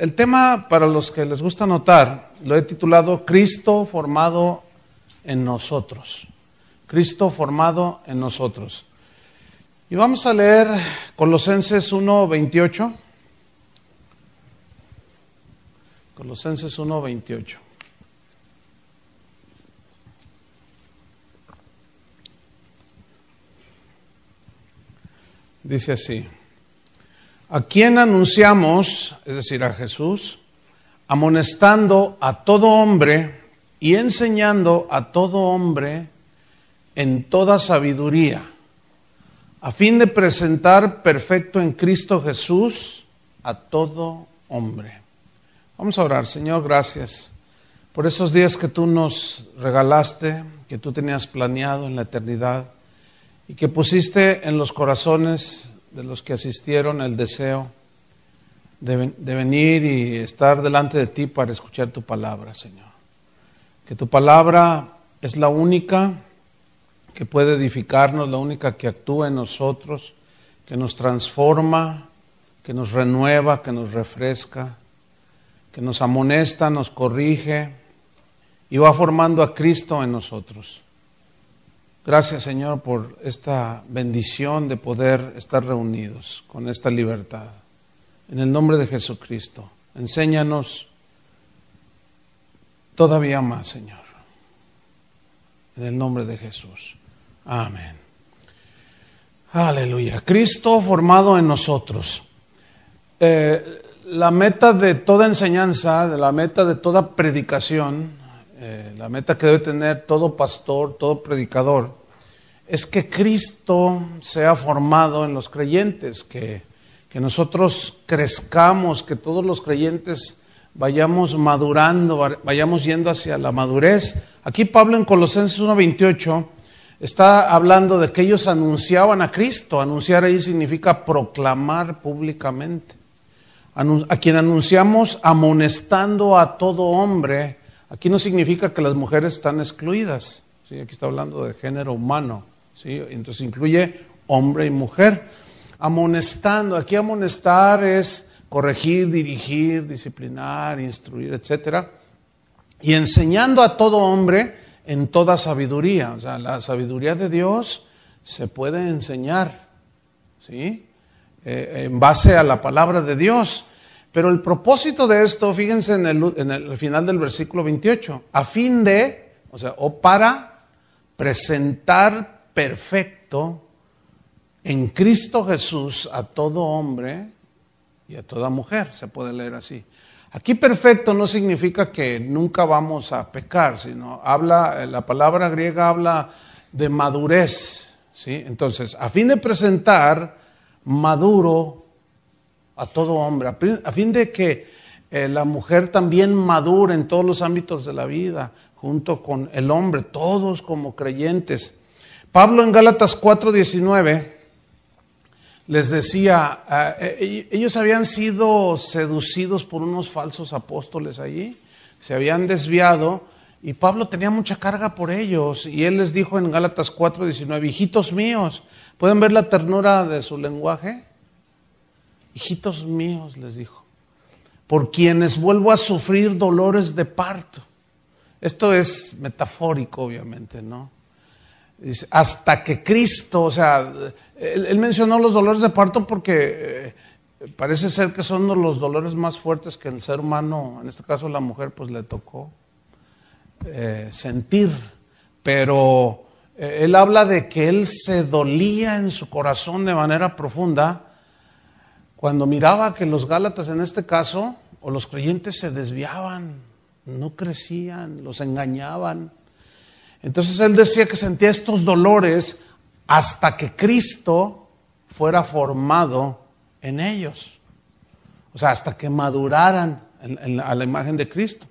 El tema para los que les gusta notar lo he titulado Cristo formado en nosotros. Cristo formado en nosotros. Y vamos a leer Colosenses 1:28. Colosenses 1:28. Dice así a quien anunciamos, es decir, a Jesús, amonestando a todo hombre y enseñando a todo hombre en toda sabiduría, a fin de presentar perfecto en Cristo Jesús a todo hombre. Vamos a orar, Señor, gracias por esos días que tú nos regalaste, que tú tenías planeado en la eternidad y que pusiste en los corazones de los que asistieron el deseo de, venir y estar delante de ti para escuchar tu palabra, Señor. Que tu palabra es la única que puede edificarnos, la única que actúa en nosotros, que nos transforma, que nos renueva, que nos refresca, que nos amonesta, nos corrige y va formando a Cristo en nosotros. Gracias Señor por esta bendición de poder estar reunidos con esta libertad. En el nombre de Jesucristo, enséñanos todavía más Señor. En el nombre de Jesús. Amén. Aleluya. Cristo formado en nosotros. Eh, la meta de toda enseñanza, de la meta de toda predicación, eh, la meta que debe tener todo pastor, todo predicador, es que Cristo sea formado en los creyentes, que, que nosotros crezcamos, que todos los creyentes vayamos madurando, vayamos yendo hacia la madurez. Aquí Pablo en Colosenses 1.28 está hablando de que ellos anunciaban a Cristo. Anunciar ahí significa proclamar públicamente. A quien anunciamos amonestando a todo hombre Aquí no significa que las mujeres están excluidas, ¿sí? aquí está hablando de género humano, ¿sí? entonces incluye hombre y mujer. Amonestando, aquí amonestar es corregir, dirigir, disciplinar, instruir, etc. Y enseñando a todo hombre en toda sabiduría, o sea, la sabiduría de Dios se puede enseñar, ¿sí? Eh, en base a la palabra de Dios. Pero el propósito de esto, fíjense en el, final del versículo 28, a fin de, o sea, o para presentar perfecto en Cristo Jesús a todo hombre y a toda mujer, se puede leer así. Aquí perfecto no significa que nunca vamos a pecar, sino habla, eh, la palabra griega habla de madurez, ¿sí? Entonces, a fin de presentar maduro a todo hombre, a fin de que eh, la mujer también madure en todos los ámbitos de la vida, junto con el hombre, todos como creyentes. Pablo en Gálatas 4:19 les decía, ah, eh, eh, ellos habían sido seducidos por unos falsos apóstoles allí, se habían desviado y Pablo tenía mucha carga por ellos y él les dijo en Gálatas 4:19, hijitos míos, ¿pueden ver la ternura de su lenguaje? Hijitos míos, les dijo, por quienes vuelvo a sufrir dolores de parto. Esto es metafórico, obviamente, ¿no? Dice, hasta que Cristo, o sea, él, mencionó los dolores de parto porque eh, parece ser que son los dolores más fuertes que el ser humano, en este caso la mujer, pues le tocó eh, sentir. Pero eh, él habla de que él se dolía en su corazón de manera profunda cuando miraba que los Gálatas en este caso, o los creyentes se desviaban, no crecían, los engañaban. Entonces él decía que sentía estos dolores hasta que Cristo fuera formado en ellos. O sea, hasta que maduraran a la imagen de Cristo.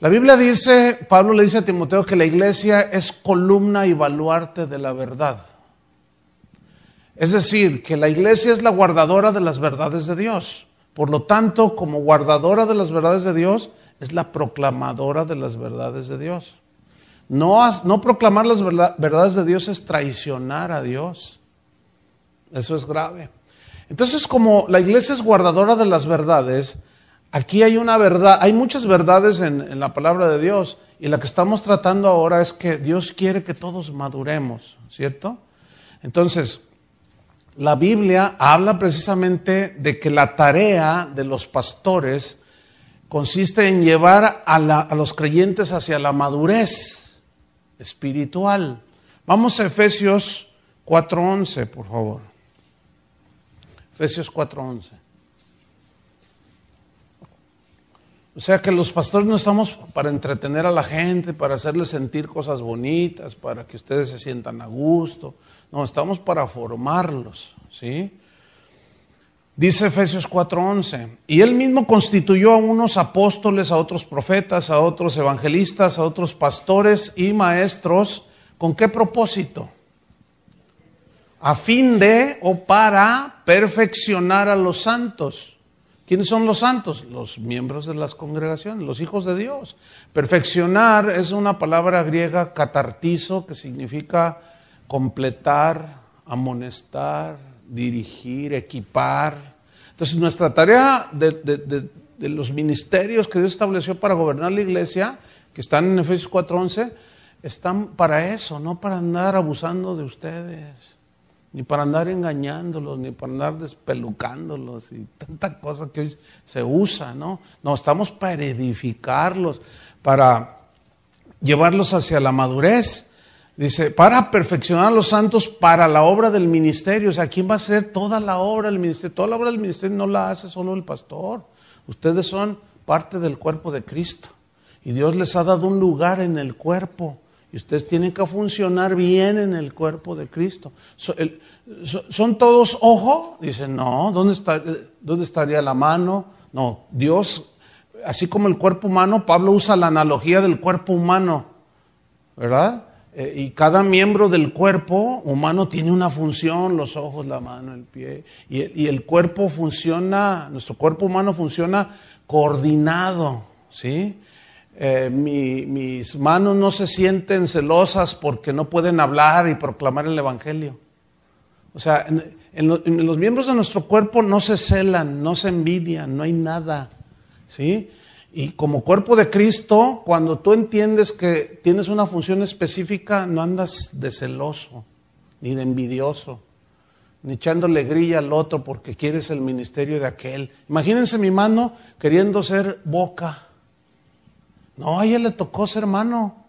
La Biblia dice, Pablo le dice a Timoteo que la iglesia es columna y baluarte de la verdad. Es decir, que la iglesia es la guardadora de las verdades de Dios. Por lo tanto, como guardadora de las verdades de Dios, es la proclamadora de las verdades de Dios. No, proclamar las verdades de Dios es traicionar a Dios. Eso es grave. Entonces, como la iglesia es guardadora de las verdades, aquí hay una verdad, hay muchas verdades en, en, la palabra de Dios, y la que estamos tratando ahora es que Dios quiere que todos maduremos, ¿cierto? Entonces, la Biblia habla precisamente de que la tarea de los pastores consiste en llevar a, los creyentes hacia la madurez espiritual. Vamos a Efesios 4.11, por favor. Efesios 4.11. O sea que los pastores no estamos para entretener a la gente, para hacerles sentir cosas bonitas, para que ustedes se sientan a gusto no, estamos para formarlos, ¿sí? Dice Efesios 4:11, y él mismo constituyó a unos apóstoles, a otros profetas, a otros evangelistas, a otros pastores y maestros, ¿con qué propósito? A fin de o para perfeccionar a los santos. ¿Quiénes son los santos? Los miembros de las congregaciones, los hijos de Dios. Perfeccionar es una palabra griega catartizo que significa completar, amonestar, dirigir, equipar. Entonces nuestra tarea de, los ministerios que Dios estableció para gobernar la iglesia, que están en Efesios 4:11, están para eso, no para andar abusando de ustedes, ni para andar engañándolos, ni para andar despelucándolos y tanta cosa que hoy se usa, ¿no? No, estamos para edificarlos, para llevarlos hacia la madurez Dice, para perfeccionar a los santos para la obra del ministerio. O sea, ¿quién va a hacer toda la obra del ministerio? Toda la obra del ministerio no la hace solo el pastor. Ustedes son parte del cuerpo de Cristo. Y Dios les ha dado un lugar en el cuerpo. Y ustedes tienen que funcionar bien en el cuerpo de Cristo. ¿Son todos ojo? dice no. ¿Dónde, está, dónde estaría la mano? No. Dios, así como el cuerpo humano, Pablo usa la analogía del cuerpo humano. ¿Verdad? Eh, y cada miembro del cuerpo humano tiene una función, los ojos, la mano, el pie. Y, el cuerpo funciona, nuestro cuerpo humano funciona coordinado, ¿sí? Eh, mis manos no se sienten celosas porque no pueden hablar y proclamar el Evangelio. O sea, los miembros de nuestro cuerpo no se celan, no se envidian, no hay nada. ¿Sí? Y como cuerpo de Cristo, cuando tú entiendes que tienes una función específica, no andas de celoso, ni de envidioso, ni echando grilla al otro porque quieres el ministerio de aquel. Imagínense mi mano queriendo ser boca. No, a ella le tocó ser mano.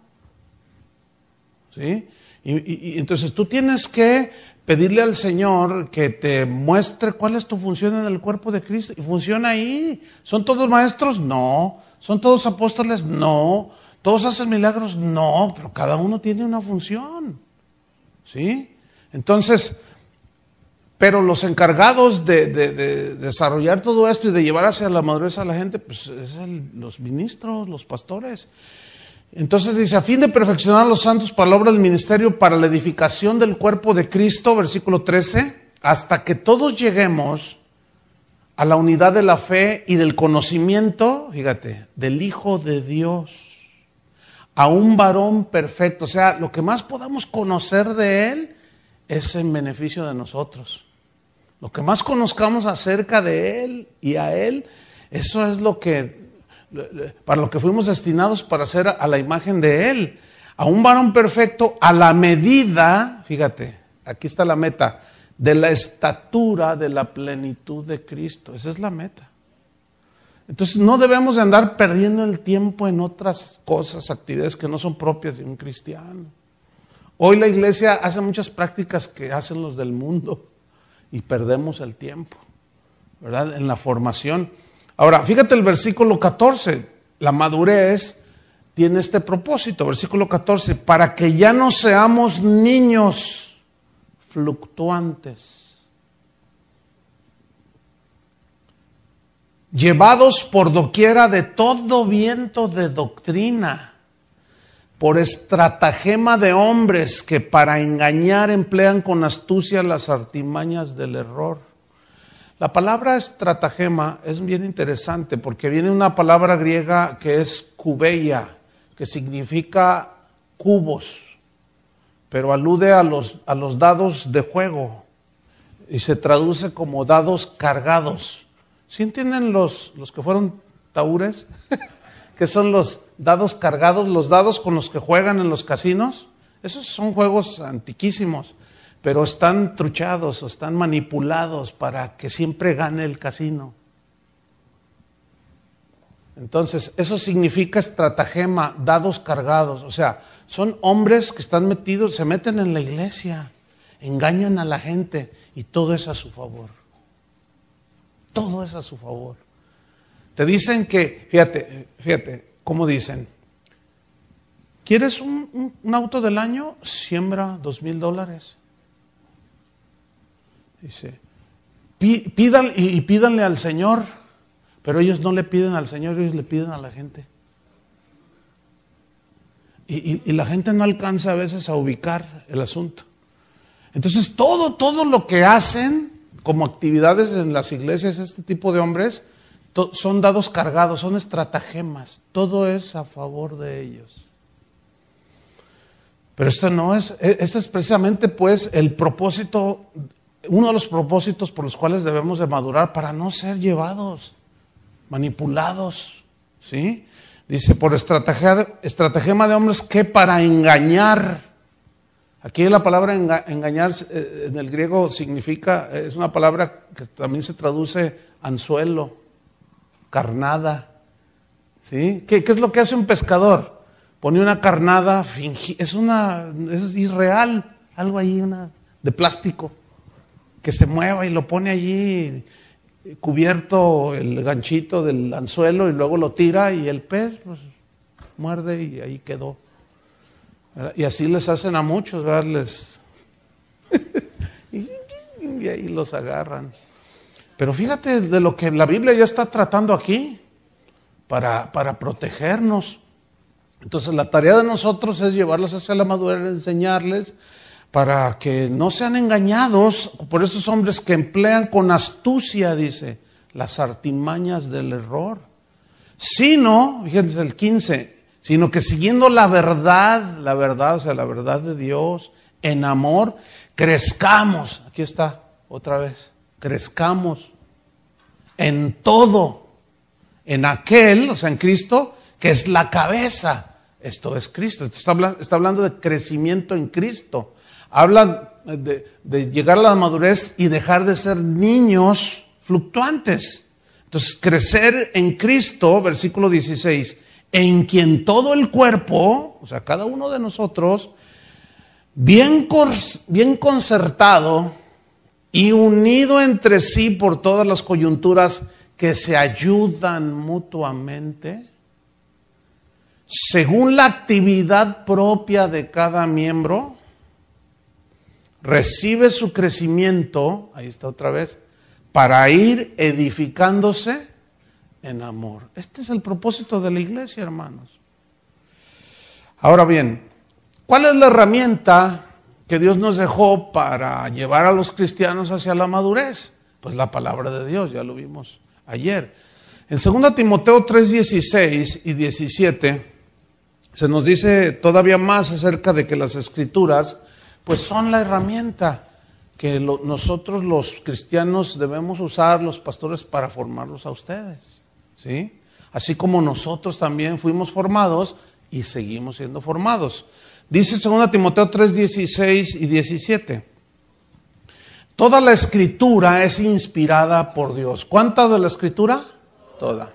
¿Sí? Y, y entonces tú tienes que pedirle al Señor que te muestre cuál es tu función en el cuerpo de Cristo. Y funciona ahí. ¿Son todos maestros? No. ¿Son todos apóstoles? No. ¿Todos hacen milagros? No, pero cada uno tiene una función. ¿Sí? Entonces, pero los encargados de, desarrollar todo esto y de llevar hacia la madurez a la gente, pues es los ministros, los pastores. Entonces dice, a fin de perfeccionar los santos para del ministerio, para la edificación del cuerpo de Cristo, versículo 13, hasta que todos lleguemos a la unidad de la fe y del conocimiento, fíjate, del Hijo de Dios, a un varón perfecto. O sea, lo que más podamos conocer de Él es en beneficio de nosotros. Lo que más conozcamos acerca de Él y a Él, eso es lo que para lo que fuimos destinados para ser a la imagen de Él. A un varón perfecto a la medida, fíjate, aquí está la meta, de la estatura de la plenitud de Cristo. Esa es la meta. Entonces no debemos de andar perdiendo el tiempo en otras cosas, actividades que no son propias de un cristiano. Hoy la iglesia hace muchas prácticas que hacen los del mundo y perdemos el tiempo, ¿verdad? En la formación. Ahora, fíjate el versículo 14, la madurez tiene este propósito, versículo 14, para que ya no seamos niños fluctuantes. llevados por doquiera de todo viento de doctrina, por estratagema de hombres que para engañar emplean con astucia las artimañas del error. La palabra estratagema es bien interesante porque viene una palabra griega que es cubeia, que significa cubos, pero alude a los, a los dados de juego y se traduce como dados cargados. ¿Sí entienden los, los que fueron taúres? que son los dados cargados, los dados con los que juegan en los casinos. Esos son juegos antiquísimos pero están truchados o están manipulados para que siempre gane el casino. Entonces, eso significa estratagema, dados cargados. O sea, son hombres que están metidos, se meten en la iglesia, engañan a la gente y todo es a su favor. Todo es a su favor. Te dicen que, fíjate, fíjate, ¿cómo dicen? ¿Quieres un, auto del año? Siembra dos mil dólares. Dice, pidan y, pídanle al Señor, pero ellos no le piden al Señor, ellos le piden a la gente. Y, la gente no alcanza a veces a ubicar el asunto. Entonces todo, todo lo que hacen como actividades en las iglesias, este tipo de hombres, son dados cargados, son estratagemas, todo es a favor de ellos. Pero esto no es, este es precisamente pues el propósito uno de los propósitos por los cuales debemos de madurar para no ser llevados, manipulados, ¿sí? Dice, por estrategia, estratagema de hombres que para engañar. Aquí la palabra engañar eh, en el griego significa, es una palabra que también se traduce anzuelo, carnada. ¿Sí? ¿Qué, es lo que hace un pescador? Pone una carnada, fingida, es una, es irreal, algo ahí, una, de plástico que se mueva y lo pone allí cubierto el ganchito del anzuelo y luego lo tira y el pez pues, muerde y ahí quedó. Y así les hacen a muchos, ¿verdad? y ahí los agarran. Pero fíjate de lo que la Biblia ya está tratando aquí para, para protegernos. Entonces la tarea de nosotros es llevarlos hacia la madurez, enseñarles para que no sean engañados por esos hombres que emplean con astucia, dice, las artimañas del error. Sino, fíjense el 15, sino que siguiendo la verdad, la verdad, o sea, la verdad de Dios, en amor, crezcamos, aquí está, otra vez, crezcamos en todo, en aquel, o sea, en Cristo, que es la cabeza, esto es Cristo. está, hablando de crecimiento en Cristo. Habla de, llegar a la madurez y dejar de ser niños fluctuantes. Entonces, crecer en Cristo, versículo 16, en quien todo el cuerpo, o sea, cada uno de nosotros, bien, bien concertado y unido entre sí por todas las coyunturas que se ayudan mutuamente, según la actividad propia de cada miembro, recibe su crecimiento, ahí está otra vez, para ir edificándose en amor. Este es el propósito de la iglesia, hermanos. Ahora bien, ¿cuál es la herramienta que Dios nos dejó para llevar a los cristianos hacia la madurez? Pues la palabra de Dios, ya lo vimos ayer. En 2 Timoteo 3, 16 y 17 se nos dice todavía más acerca de que las escrituras pues son la herramienta que nosotros los cristianos debemos usar, los pastores, para formarlos a ustedes. ¿sí? Así como nosotros también fuimos formados y seguimos siendo formados. Dice 2 Timoteo 3, 16 y 17. Toda la escritura es inspirada por Dios. ¿Cuánta de la escritura? Toda.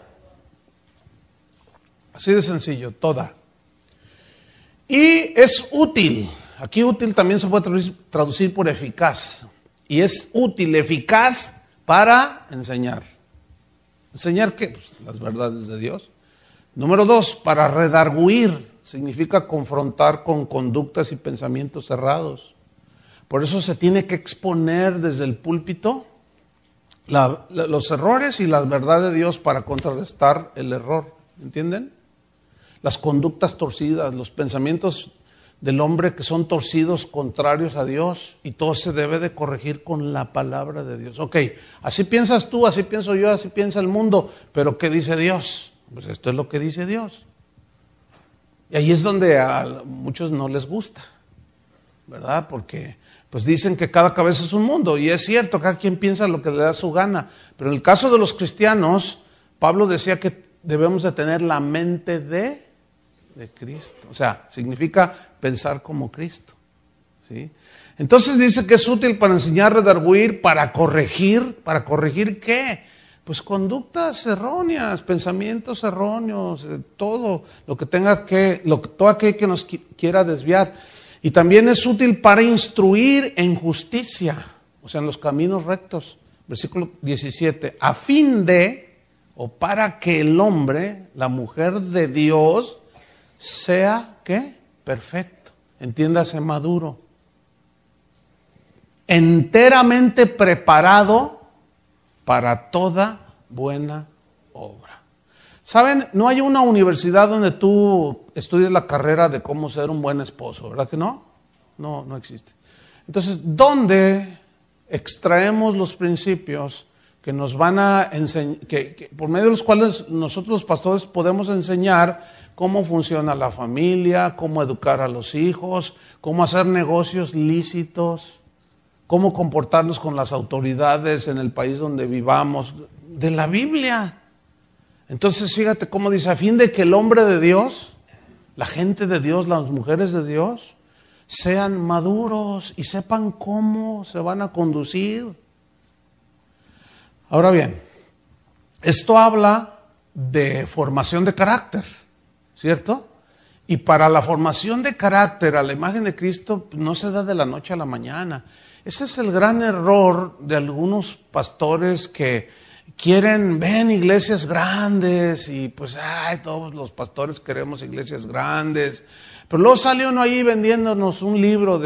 Así de sencillo, toda. Y es útil. Aquí útil también se puede traducir, por eficaz. Y es útil, eficaz para enseñar. ¿Enseñar qué? Pues, las verdades de Dios. Número dos, para redarguir. Significa confrontar con conductas y pensamientos cerrados. Por eso se tiene que exponer desde el púlpito los errores y las verdades de Dios para contrarrestar el error. ¿Entienden? Las conductas torcidas, los pensamientos del hombre que son torcidos, contrarios a Dios, y todo se debe de corregir con la palabra de Dios. Ok, así piensas tú, así pienso yo, así piensa el mundo, pero ¿qué dice Dios? Pues esto es lo que dice Dios. Y ahí es donde a muchos no les gusta, ¿verdad? Porque pues dicen que cada cabeza es un mundo, y es cierto, cada quien piensa lo que le da su gana, pero en el caso de los cristianos, Pablo decía que debemos de tener la mente de de Cristo. O sea, significa pensar como Cristo. ¿sí? Entonces dice que es útil para enseñar, redarguir, para corregir. ¿Para corregir qué? Pues conductas erróneas, pensamientos erróneos, eh, todo lo que tenga que, lo, todo aquello que nos quiera desviar. Y también es útil para instruir en justicia, o sea, en los caminos rectos. Versículo 17, a fin de, o para que el hombre, la mujer de Dios, sea que perfecto, entiéndase maduro, enteramente preparado para toda buena obra. Saben, no hay una universidad donde tú estudies la carrera de cómo ser un buen esposo, ¿verdad que no? No, no existe. Entonces, ¿dónde extraemos los principios que nos van a enseñar, que, por medio de los cuales nosotros los pastores podemos enseñar cómo funciona la familia, cómo educar a los hijos, cómo hacer negocios lícitos, cómo comportarnos con las autoridades en el país donde vivamos, de la Biblia. Entonces fíjate cómo dice, a fin de que el hombre de Dios, la gente de Dios, las mujeres de Dios, sean maduros y sepan cómo se van a conducir Ahora bien, esto habla de formación de carácter, ¿cierto? Y para la formación de carácter a la imagen de Cristo no se da de la noche a la mañana. Ese es el gran error de algunos pastores que quieren, ven iglesias grandes y pues, ay, todos los pastores queremos iglesias grandes. Pero luego salió uno ahí vendiéndonos un libro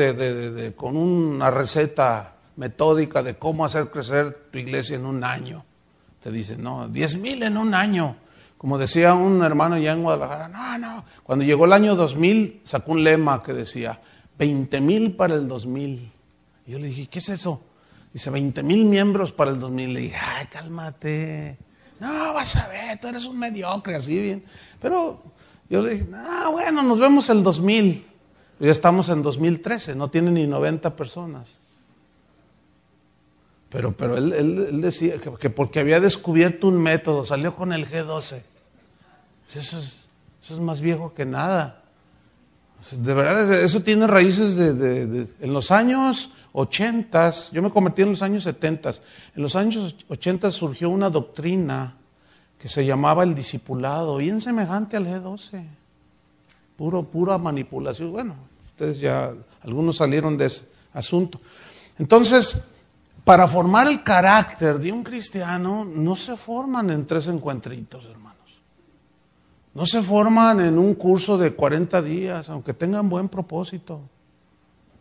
con una receta metódica de cómo hacer crecer tu iglesia en un año. Te dicen, no, 10 mil en un año. Como decía un hermano ya en Guadalajara, no, no. Cuando llegó el año 2000, sacó un lema que decía, 20 mil para el 2000. yo le dije, ¿qué es eso? Dice, 20 mil miembros para el 2000. Le dije, ay, cálmate. No, vas a ver, tú eres un mediocre, así bien. Pero yo le dije, ah, bueno, nos vemos el 2000. Ya estamos en 2013, no tiene ni 90 personas. Pero, pero él, decía que, porque había descubierto un método, salió con el G12. Eso es, más viejo que nada. De verdad, eso tiene raíces de, en los años 80, yo me convertí en los años 70, en los años 80 surgió una doctrina que se llamaba el discipulado, bien semejante al G12, puro, pura manipulación. Bueno, ustedes ya, algunos salieron de ese asunto. Entonces, para formar el carácter de un cristiano no se forman en tres encuentritos, hermanos. No se forman en un curso de 40 días, aunque tengan buen propósito.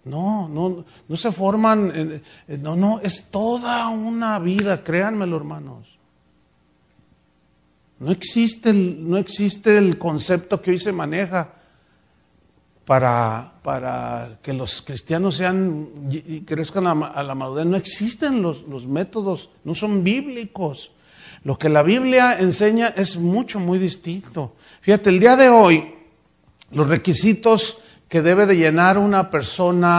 No, no, no se forman, no, no, es toda una vida, créanmelo, hermanos. No existe, no existe el concepto que hoy se maneja para, para que los cristianos sean y crezcan a, la madurez. No existen los, los métodos, no son bíblicos. Lo que la Biblia enseña es mucho, muy distinto. Fíjate, el día de hoy, los requisitos que debe de llenar una persona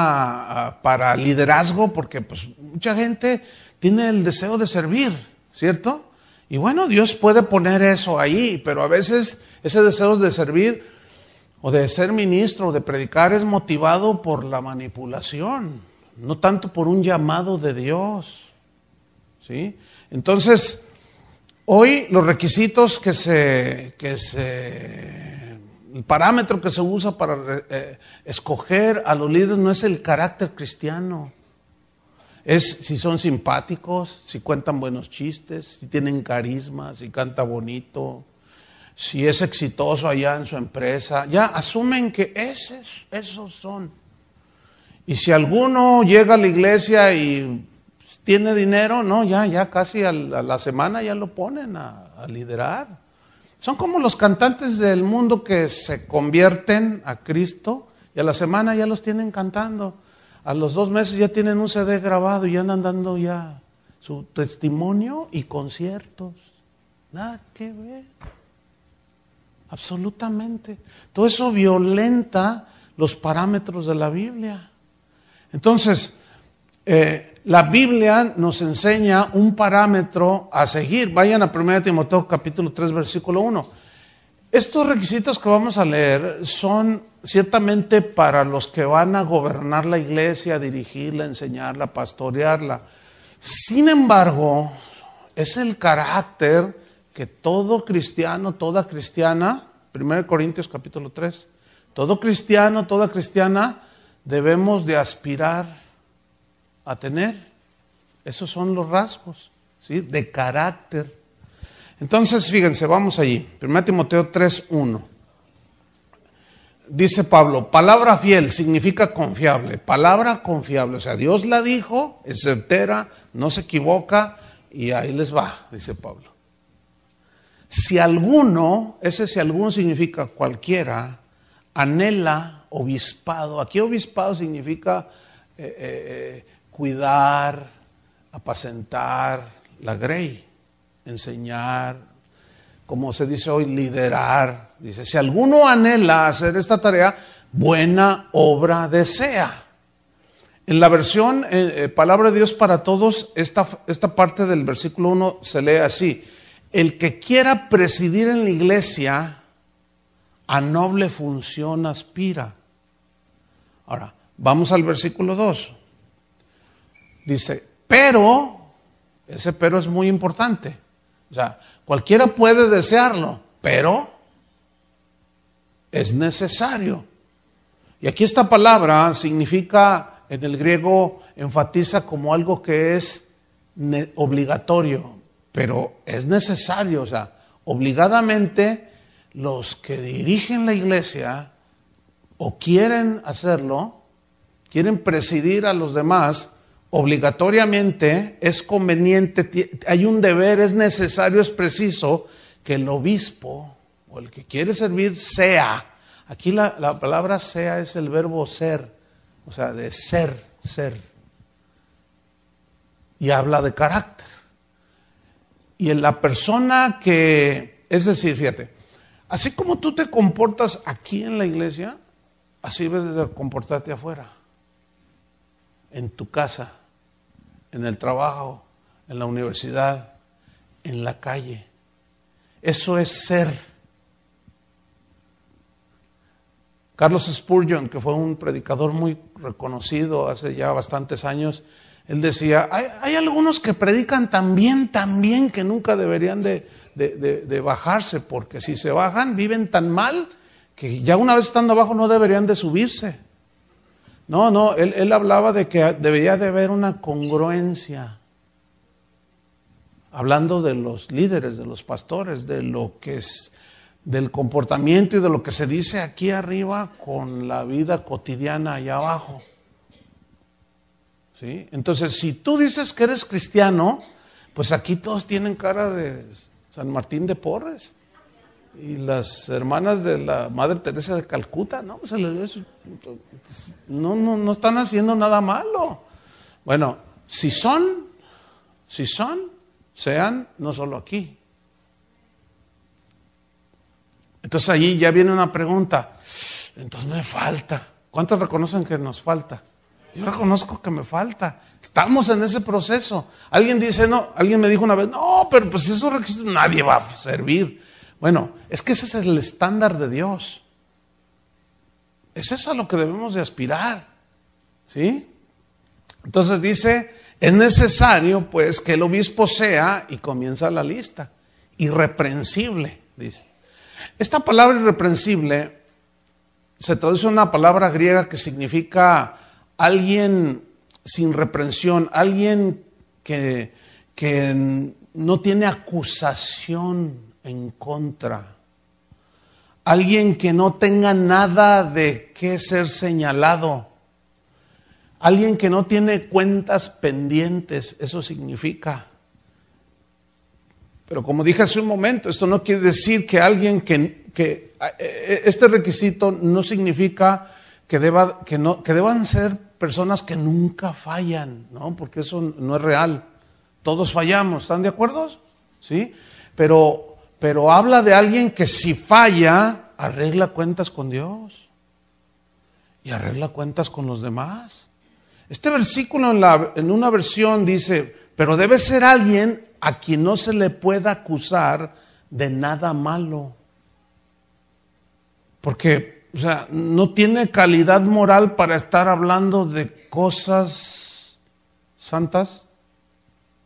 ah, para liderazgo, porque pues mucha gente tiene el deseo de servir, ¿cierto? Y bueno, Dios puede poner eso ahí, pero a veces ese deseo de servir o de ser ministro o de predicar es motivado por la manipulación, no tanto por un llamado de Dios. ¿sí? Entonces, hoy los requisitos que se, el parámetro que se usa para eh, escoger a los líderes no es el carácter cristiano, es si son simpáticos, si cuentan buenos chistes, si tienen carisma, si canta bonito, si es exitoso allá en su empresa, ya asumen que esos, esos son. Y si alguno llega a la iglesia y tiene dinero, no, ya, ya casi a la, semana ya lo ponen a, a liderar. Son como los cantantes del mundo que se convierten a Cristo y a la semana ya los tienen cantando. A los dos meses ya tienen un CD grabado y andan dando ya su testimonio y conciertos. Nada que ver. Absolutamente. Todo eso violenta los parámetros de la Biblia. Entonces, eh, la Biblia nos enseña un parámetro a seguir. Vayan a 1 Timoteo capítulo 3 versículo 1. Estos requisitos que vamos a leer son ciertamente para los que van a gobernar la iglesia, dirigirla, enseñarla, pastorearla. Sin embargo, es el carácter que todo cristiano, toda cristiana, 1 Corintios capítulo 3, todo cristiano, toda cristiana, debemos de aspirar a tener. Esos son los rasgos, ¿sí? De carácter. Entonces, fíjense, vamos allí. 1 Timoteo 1. Dice Pablo, palabra fiel significa confiable, palabra confiable, o sea, Dios la dijo, es certera, no se equivoca y ahí les va, dice Pablo. Si alguno, ese si alguno significa cualquiera, anhela obispado. Aquí obispado significa eh, eh, cuidar, apacentar la grey, enseñar, como se dice hoy, liderar. Dice, si alguno anhela hacer esta tarea, buena obra desea. En la versión eh, Palabra de Dios para Todos, esta, esta parte del versículo 1 se lee así el que quiera presidir en la iglesia, a noble función aspira. Ahora, vamos al versículo 2. Dice, pero, ese pero es muy importante. O sea, cualquiera puede desearlo, pero es necesario. Y aquí esta palabra significa, en el griego, enfatiza como algo que es obligatorio, pero es necesario, o sea, obligadamente los que dirigen la iglesia o quieren hacerlo, quieren presidir a los demás, obligatoriamente es conveniente, hay un deber, es necesario, es preciso que el obispo o el que quiere servir sea. Aquí la, la palabra sea es el verbo ser, o sea, de ser, ser. Y habla de carácter. Y en la persona que, es decir, fíjate, así como tú te comportas aquí en la iglesia, así ves de comportarte afuera, en tu casa, en el trabajo, en la universidad, en la calle. Eso es ser. Carlos Spurgeon, que fue un predicador muy reconocido hace ya bastantes años, él decía, hay, algunos que predican tan bien, tan bien, que nunca deberían de, bajarse, porque si se bajan, viven tan mal que ya una vez estando abajo no deberían de subirse. No, no, él, él hablaba de que debería de haber una congruencia hablando de los líderes, de los pastores, de lo que es del comportamiento y de lo que se dice aquí arriba con la vida cotidiana allá abajo. Entonces, si tú dices que eres cristiano, pues aquí todos tienen cara de San Martín de Porres. Y las hermanas de la Madre Teresa de Calcuta, ¿no? Pues no, no, no están haciendo nada malo. Bueno, si son, si son, sean no solo aquí. Entonces allí ya viene una pregunta. Entonces me falta. ¿Cuántos reconocen que nos falta? Yo reconozco que me falta. Estamos en ese proceso. Alguien dice, no, alguien me dijo una vez, no, pero pues eso requiere, nadie va a servir. Bueno, es que ese es el estándar de Dios. Es eso a lo que debemos de aspirar. ¿Sí? Entonces dice, es necesario pues que el obispo sea, y comienza la lista, irreprensible, dice. Esta palabra irreprensible se traduce a una palabra griega que significa alguien sin reprensión, alguien que, no tiene acusación en contra, alguien que no tenga nada de qué ser señalado, alguien que no tiene cuentas pendientes, eso significa. Pero como dije hace un momento, esto no quiere decir que alguien que, eh, eh, este requisito no significa que, deba, que, no, que deban ser personas que nunca fallan, ¿no? Porque eso no es real. Todos fallamos, ¿están de acuerdo? Sí. Pero, pero habla de alguien que si falla, arregla cuentas con Dios y arregla cuentas con los demás. Este versículo en, en una versión dice, pero debe ser alguien a quien no se le pueda acusar de nada malo. Porque o sea, no tiene calidad moral para estar hablando de cosas santas,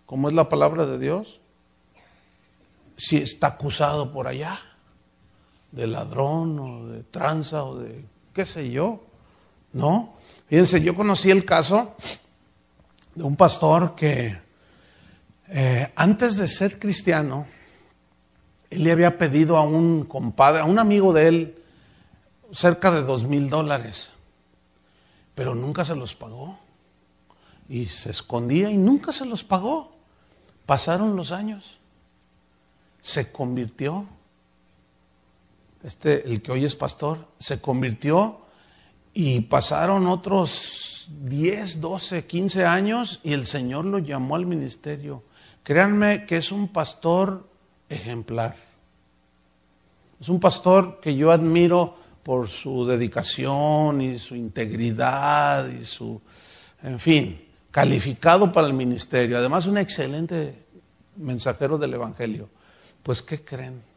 como es la palabra de Dios, si está acusado por allá de ladrón o de tranza o de qué sé yo, ¿no? Fíjense, yo conocí el caso de un pastor que eh, antes de ser cristiano, él le había pedido a un compadre, a un amigo de él, cerca de dos mil dólares, pero nunca se los pagó. Y se escondía y nunca se los pagó. Pasaron los años. Se convirtió. Este, el que hoy es pastor, se convirtió y pasaron otros 10, 12, 15 años y el Señor lo llamó al ministerio. Créanme que es un pastor ejemplar. Es un pastor que yo admiro por su dedicación y su integridad y su, en fin, calificado para el ministerio. Además, un excelente mensajero del Evangelio. Pues, ¿qué creen?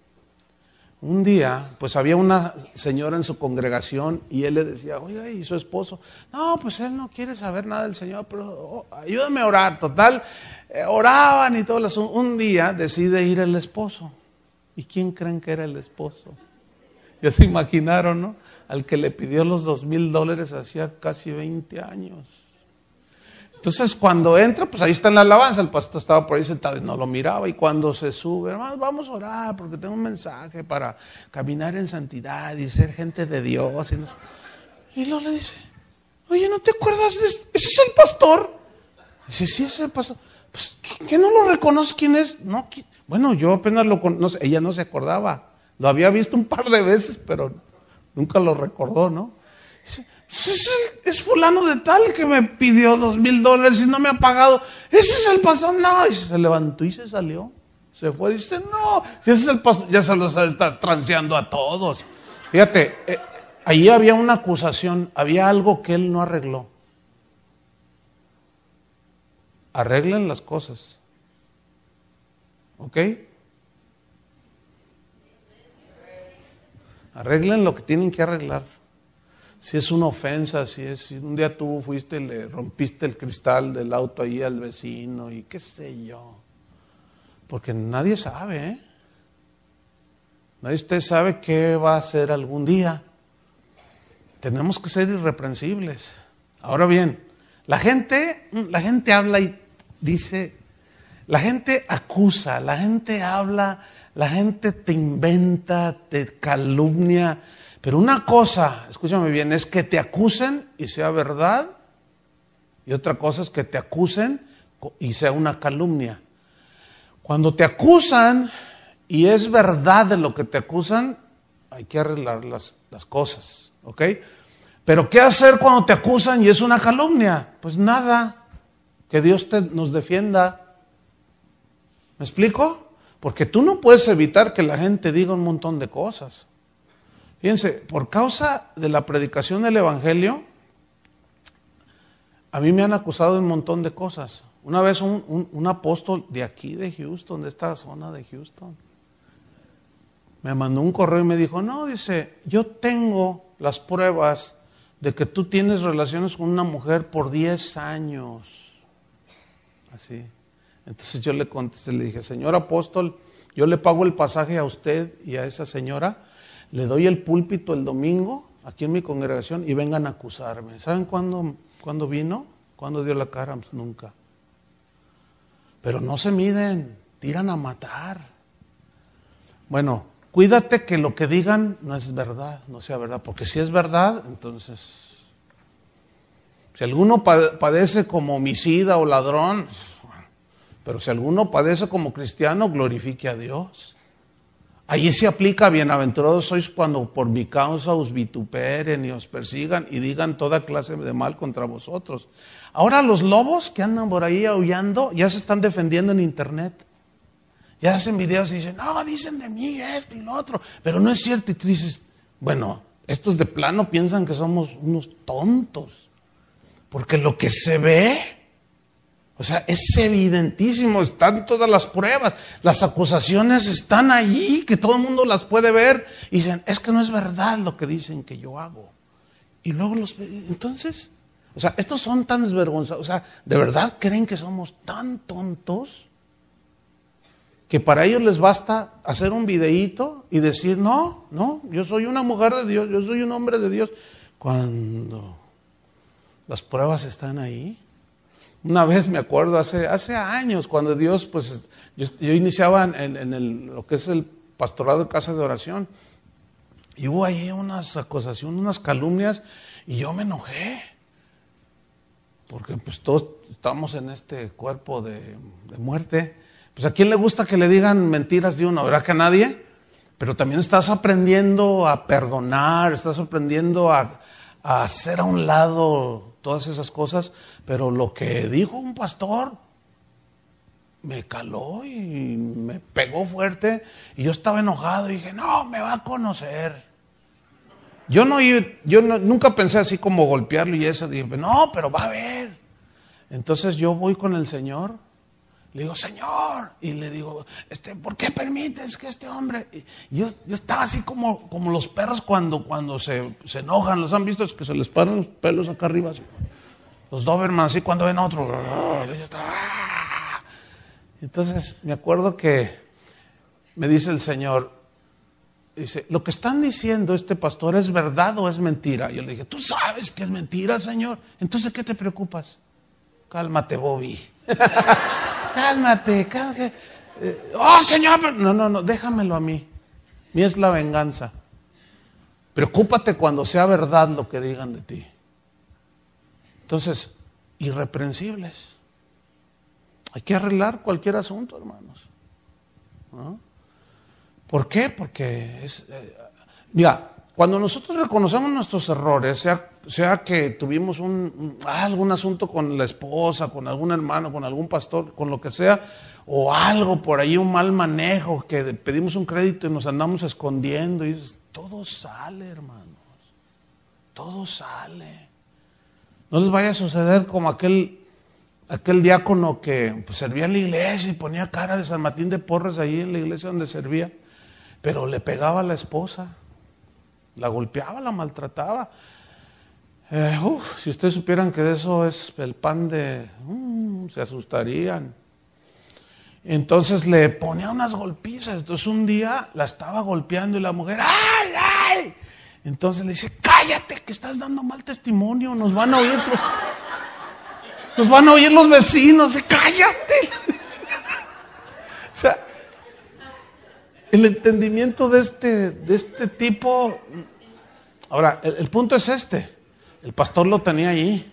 Un día, pues había una señora en su congregación y él le decía, oye, ¿y su esposo? No, pues él no quiere saber nada del Señor, pero oh, ayúdame a orar. Total, eh, oraban y todo el Un día decide ir el esposo. ¿Y quién creen que era el esposo? Ya se imaginaron, ¿no? Al que le pidió los dos mil dólares hacía casi 20 años. Entonces, cuando entra, pues ahí está en la alabanza. El pastor estaba por ahí sentado y no lo miraba. Y cuando se sube, hermano, vamos a orar porque tengo un mensaje para caminar en santidad y ser gente de Dios. Y, no le dice: Oye, ¿no te acuerdas? De este? Ese es el pastor. dice: Sí, es el pastor. Pues, ¿qué, no lo reconoce quién es? No, Bueno, yo apenas lo conozco. Ella no se acordaba. Lo había visto un par de veces, pero nunca lo recordó, ¿no? Pues es, es fulano de tal que me pidió dos mil dólares y no me ha pagado. Ese es el pastor. No, y se levantó y se salió. Se fue dice, no, si ese es el pastor, ya se los está transeando a todos. Fíjate, eh, ahí había una acusación, había algo que él no arregló. Arreglen las cosas. ¿Ok? Arreglen lo que tienen que arreglar. Si es una ofensa, si es un día tú fuiste y le rompiste el cristal del auto ahí al vecino y qué sé yo. Porque nadie sabe, ¿eh? Nadie usted sabe qué va a hacer algún día. Tenemos que ser irreprensibles. Ahora bien, la gente, mm, la gente habla y dice, la gente acusa, la gente habla la gente te inventa, te calumnia. Pero una cosa, escúchame bien, es que te acusen y sea verdad. Y otra cosa es que te acusen y sea una calumnia. Cuando te acusan y es verdad de lo que te acusan, hay que arreglar las, cosas. ¿Ok? Pero ¿qué hacer cuando te acusan y es una calumnia? Pues nada, que Dios nos defienda. ¿Me explico? Porque tú no puedes evitar que la gente diga un montón de cosas. Fíjense, por causa de la predicación del Evangelio, a mí me han acusado de un montón de cosas. Una vez un, apóstol de aquí, de Houston, de esta zona de Houston, me mandó un correo y me dijo, no, dice, yo tengo las pruebas de que tú tienes relaciones con una mujer por 10 años. Así. Entonces yo le contesté, le dije, señor apóstol, yo le pago el pasaje a usted y a esa señora, le doy el púlpito el domingo aquí en mi congregación y vengan a acusarme. ¿Saben cuándo, cuándo vino? ¿Cuándo dio la cara? Pues nunca. Pero no se miden, tiran a matar. Bueno, cuídate que lo que digan no es verdad, no sea verdad, porque si es verdad, entonces... Si alguno padece como homicida o ladrón, pero si alguno padece como cristiano, glorifique a Dios. Allí se aplica, bienaventurados sois cuando por mi causa os vituperen y os persigan y digan toda clase de mal contra vosotros. Ahora los lobos que andan por ahí aullando ya se están defendiendo en internet. Ya hacen videos y dicen, no, dicen de mí esto y lo otro, pero no es cierto. Y tú dices, bueno, estos de plano piensan que somos unos tontos, porque lo que se ve o sea, es evidentísimo, están todas las pruebas, las acusaciones están allí, que todo el mundo las puede ver. Y dicen, es que no es verdad lo que dicen que yo hago. Y luego los... Entonces, o sea, estos son tan desvergonzados. O sea, ¿de verdad creen que somos tan tontos? Que para ellos les basta hacer un videíto y decir, no, no, yo soy una mujer de Dios, yo soy un hombre de Dios. Cuando las pruebas están ahí. Una vez me acuerdo, hace, hace años, cuando Dios, pues yo, iniciaba en, lo que es el pastorado de casa de oración, y hubo ahí unas acusaciones, unas calumnias, y yo me enojé, porque pues todos estamos en este cuerpo de, muerte. Pues a quién le gusta que le digan mentiras de uno, ¿verdad que a nadie? Pero también estás aprendiendo a perdonar, estás aprendiendo a, a hacer a un lado todas esas cosas, pero lo que dijo un pastor me caló y me pegó fuerte y yo estaba enojado y dije, no, me va a conocer. Yo, no, yo nunca pensé así como golpearlo y eso, dije, no, pero va a ver. Entonces yo voy con el Señor le digo, Señor. Y le digo, este, ¿por qué permites que este hombre? yo, estaba así como, como los perros cuando, cuando se, enojan. ¿Los han visto? Es que se les paran los pelos acá arriba. Los Doberman, así cuando ven otro. Entonces, me acuerdo que me dice el Señor, dice, lo que están diciendo este pastor es verdad o es mentira. Yo le dije, tú sabes que es mentira, Señor. Entonces, ¿qué te preocupas? Cálmate, Bobby. cálmate, cálmate. Eh, oh, Señor, no, no, no, déjamelo a mí. mí es la venganza. Preocúpate cuando sea verdad lo que digan de ti. Entonces, irreprensibles. Hay que arreglar cualquier asunto, hermanos. ¿Por qué? Porque es. Eh, mira, cuando nosotros reconocemos nuestros errores, sea sea que tuvimos un, algún asunto con la esposa, con algún hermano, con algún pastor, con lo que sea, o algo por ahí, un mal manejo, que pedimos un crédito y nos andamos escondiendo. Y todo sale, hermanos. Todo sale. No les vaya a suceder como aquel, aquel diácono que pues, servía en la iglesia y ponía cara de San Martín de Porres ahí en la iglesia donde servía, pero le pegaba a la esposa, la golpeaba, la maltrataba. Eh, si ustedes supieran que de eso es el pan de... Mm, se asustarían. Entonces le ponía unas golpizas. Entonces un día la estaba golpeando y la mujer, ¡ay, ay! Entonces le dice, cállate que estás dando mal testimonio, nos van a oír los, nos van a oír los vecinos, cállate. o sea, el entendimiento de este, de este tipo... Mm, ahora, el punto es este. El pastor lo tenía ahí.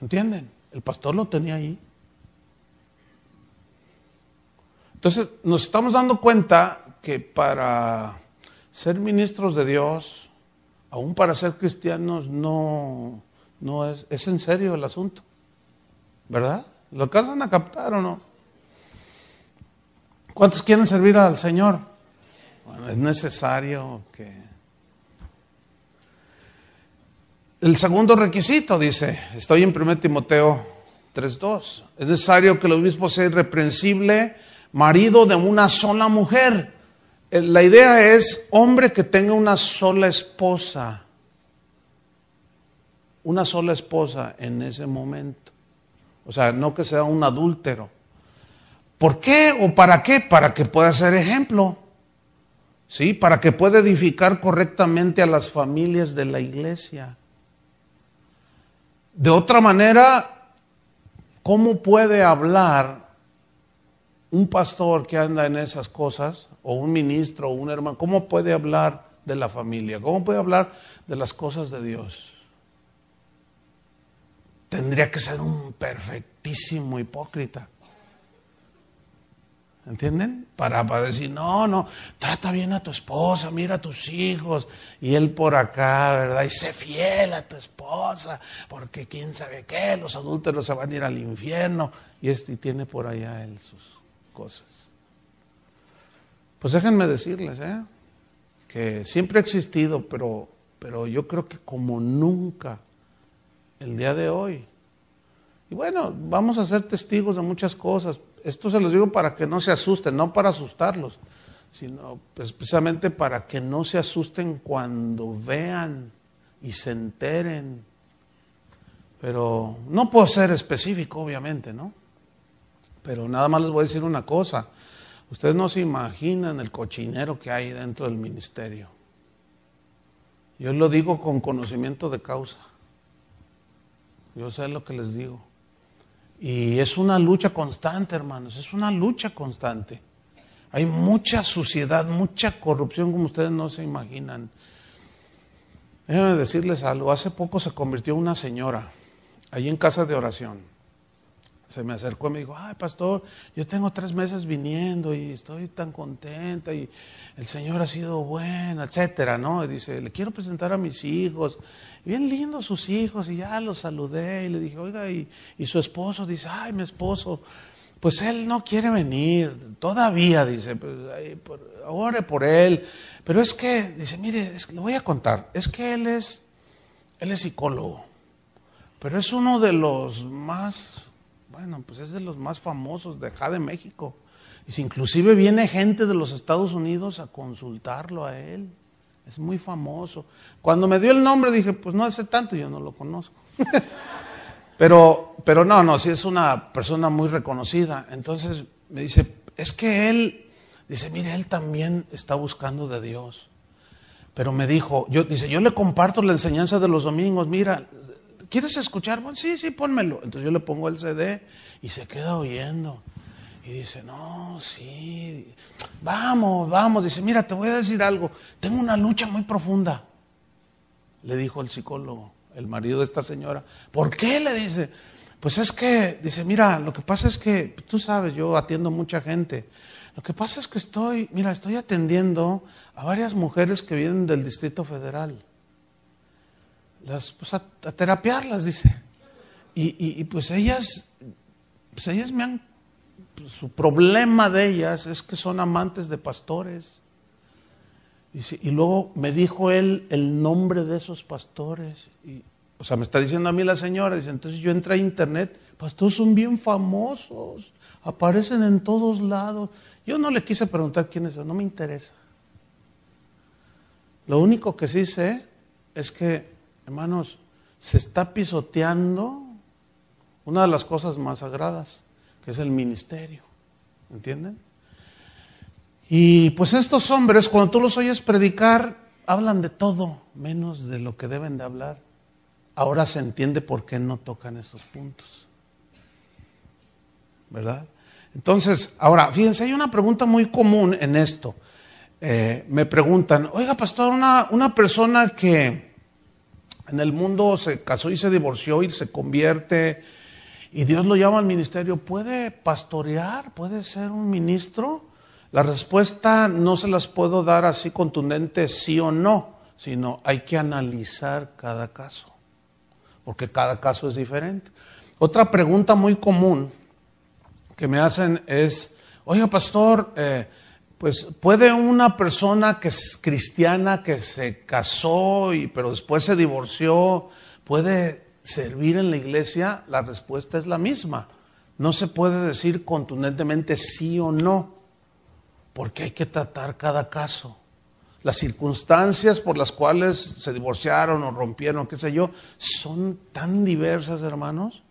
¿Entienden? El pastor lo tenía ahí. Entonces nos estamos dando cuenta que para ser ministros de Dios, aún para ser cristianos, no, no es, es en serio el asunto. ¿Verdad? ¿Lo alcanzan a captar o no? ¿Cuántos quieren servir al Señor? Bueno, es necesario que El segundo requisito dice, estoy en 1 Timoteo 3.2, es necesario que el obispo sea irreprensible, marido de una sola mujer. Eh, la idea es hombre que tenga una sola esposa, una sola esposa en ese momento. O sea, no que sea un adúltero. ¿Por qué o para qué? Para que pueda ser ejemplo. ¿Sí? Para que pueda edificar correctamente a las familias de la iglesia. De otra manera, ¿cómo puede hablar un pastor que anda en esas cosas, o un ministro, o un hermano? ¿Cómo puede hablar de la familia? ¿Cómo puede hablar de las cosas de Dios? Tendría que ser un perfectísimo hipócrita. ¿Entienden? Para, para decir, no, no, trata bien a tu esposa, mira a tus hijos, y él por acá, ¿verdad? Y sé fiel a tu esposa, porque quién sabe qué, los adúlteros se van a ir al infierno, y, este, tiene por allá él sus cosas. Pues déjenme decirles, ¿eh? Que siempre ha existido, pero, pero yo creo que como nunca, el día de hoy. Y bueno, vamos a ser testigos de muchas cosas, esto se los digo para que no se asusten, no para asustarlos, sino pues, precisamente para que no se asusten cuando vean y se enteren. Pero no puedo ser específico, obviamente, ¿no? Pero nada más les voy a decir una cosa. Ustedes no se imaginan el cochinero que hay dentro del ministerio. Yo lo digo con conocimiento de causa. Yo sé lo que les digo. Y es una lucha constante, hermanos, es una lucha constante. Hay mucha suciedad, mucha corrupción como ustedes no se imaginan. Déjenme decirles algo, hace poco se convirtió una señora, ahí en casa de oración se me acercó y me dijo, ay pastor, yo tengo tres meses viniendo y estoy tan contenta y el Señor ha sido bueno, etcétera, ¿no? Y dice, le quiero presentar a mis hijos. bien lindos sus hijos y ya los saludé y le dije, oiga, y, su esposo dice, ay, mi esposo, pues él no quiere venir, todavía, dice, pues, ore por él. Pero es que, dice, mire, le voy a contar, es que él es, él es psicólogo. Pero es uno de los más bueno, pues es de los más famosos de acá de México. Y si inclusive viene gente de los Estados Unidos a consultarlo a él. Es muy famoso. Cuando me dio el nombre dije, pues no hace tanto, yo no lo conozco. pero, pero no, no, sí es una persona muy reconocida. Entonces me dice, es que él, dice, mire, él también está buscando de Dios. Pero me dijo, yo, dice, yo le comparto la enseñanza de los domingos, mira, ¿Quieres escuchar? sí, sí, pónmelo. Entonces yo le pongo el CD y se queda oyendo. Y dice, no, sí, vamos, vamos. Dice, mira, te voy a decir algo. Tengo una lucha muy profunda. Le dijo el psicólogo, el marido de esta señora. ¿Por qué? Le dice. Pues es que, dice, mira, lo que pasa es que, tú sabes, yo atiendo mucha gente. Lo que pasa es que estoy, mira, estoy atendiendo a varias mujeres que vienen del Distrito Federal pues a, terapiarlas, dice. Y, pues ellas, pues ellas me han, pues, su problema de ellas es que son amantes de pastores. y luego me dijo él el nombre de esos pastores. Y, o sea, me está diciendo a mí la señora, dice, entonces yo entré a internet, pastores son bien famosos, aparecen en todos lados. Yo no le quise preguntar quiénes son, no me interesa. Lo único que sí sé es que Hermanos, se está pisoteando una de las cosas más sagradas, que es el ministerio. ¿Entienden? Y pues estos hombres, cuando tú los oyes predicar, hablan de todo, menos de lo que deben de hablar. Ahora se entiende por qué no tocan esos puntos. ¿Verdad? Entonces, ahora, fíjense, hay una pregunta muy común en esto. Eh, me preguntan, oiga, pastor, una persona que, en el mundo se casó y se divorció y se convierte y Dios lo llama al ministerio, ¿puede pastorear? ¿Puede ser un ministro? La respuesta no se las puedo dar así contundente sí o no, sino hay que analizar cada caso, porque cada caso es diferente. Otra pregunta muy común que me hacen es, oiga pastor, eh, pues puede una persona que es cristiana, que se casó, y, pero después se divorció, puede servir en la iglesia. La respuesta es la misma. No se puede decir contundentemente sí o no, porque hay que tratar cada caso las circunstancias por las cuales se divorciaron o rompieron, qué sé yo, son tan diversas, hermanos.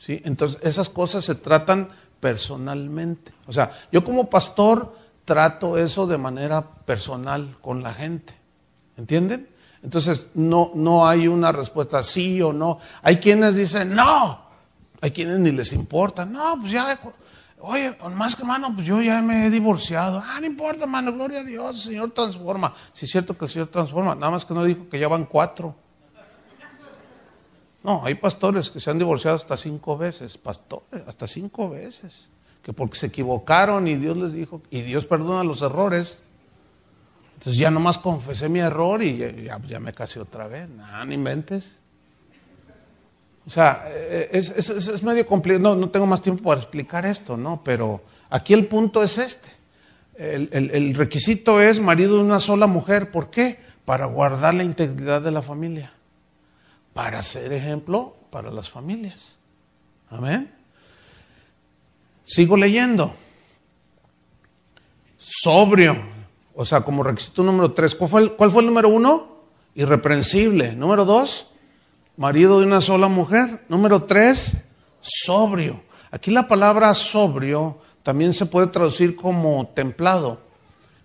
¿Sí? Entonces, esas cosas se tratan personalmente. O sea, yo como pastor trato eso de manera personal con la gente. ¿Entienden? Entonces, no, no hay una respuesta sí o no. Hay quienes dicen, no. Hay quienes ni les importa. No, pues ya, oye, más que mano pues yo ya me he divorciado. Ah, no importa, mano gloria a Dios, el Señor transforma. si es cierto que el Señor transforma, nada más que no dijo que ya van cuatro. No, hay pastores que se han divorciado hasta cinco veces, pastores, hasta cinco veces que porque se equivocaron y Dios les dijo, y Dios perdona los errores. Entonces ya nomás confesé mi error y ya, me casé otra vez. Nada, ni inventes. O sea, eh, eh, es, medio complicado. No, no, tengo más tiempo para explicar esto, ¿no? Pero aquí el punto es este. el requisito es marido de una sola mujer. ¿Por qué? Para guardar la integridad de la familia. Para ser ejemplo para las familias. Amén. Sigo leyendo. Sobrio. O sea, como requisito número tres. ¿Cuál fue el, número uno? Irreprensible. Número dos, marido de una sola mujer. Número tres, sobrio. Aquí la palabra sobrio también se puede traducir como templado,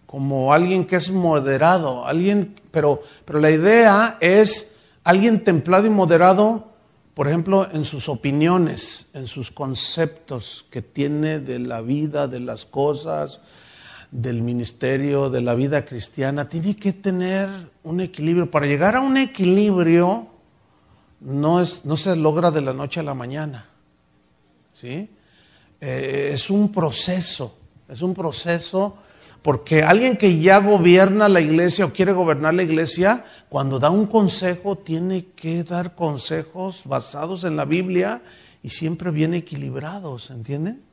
como alguien que es moderado, alguien, pero, pero la idea es alguien templado y moderado por ejemplo, en sus opiniones, en sus conceptos que tiene de la vida, de las cosas, del ministerio, de la vida cristiana, tiene que tener un equilibrio. Para llegar a un equilibrio no, no se logra de la noche a la mañana. ¿sí? Eh, es un proceso, es un proceso porque alguien que ya gobierna la iglesia o quiere gobernar la iglesia, cuando da un consejo, tiene que dar consejos basados en la Biblia y siempre bien equilibrados, ¿entienden?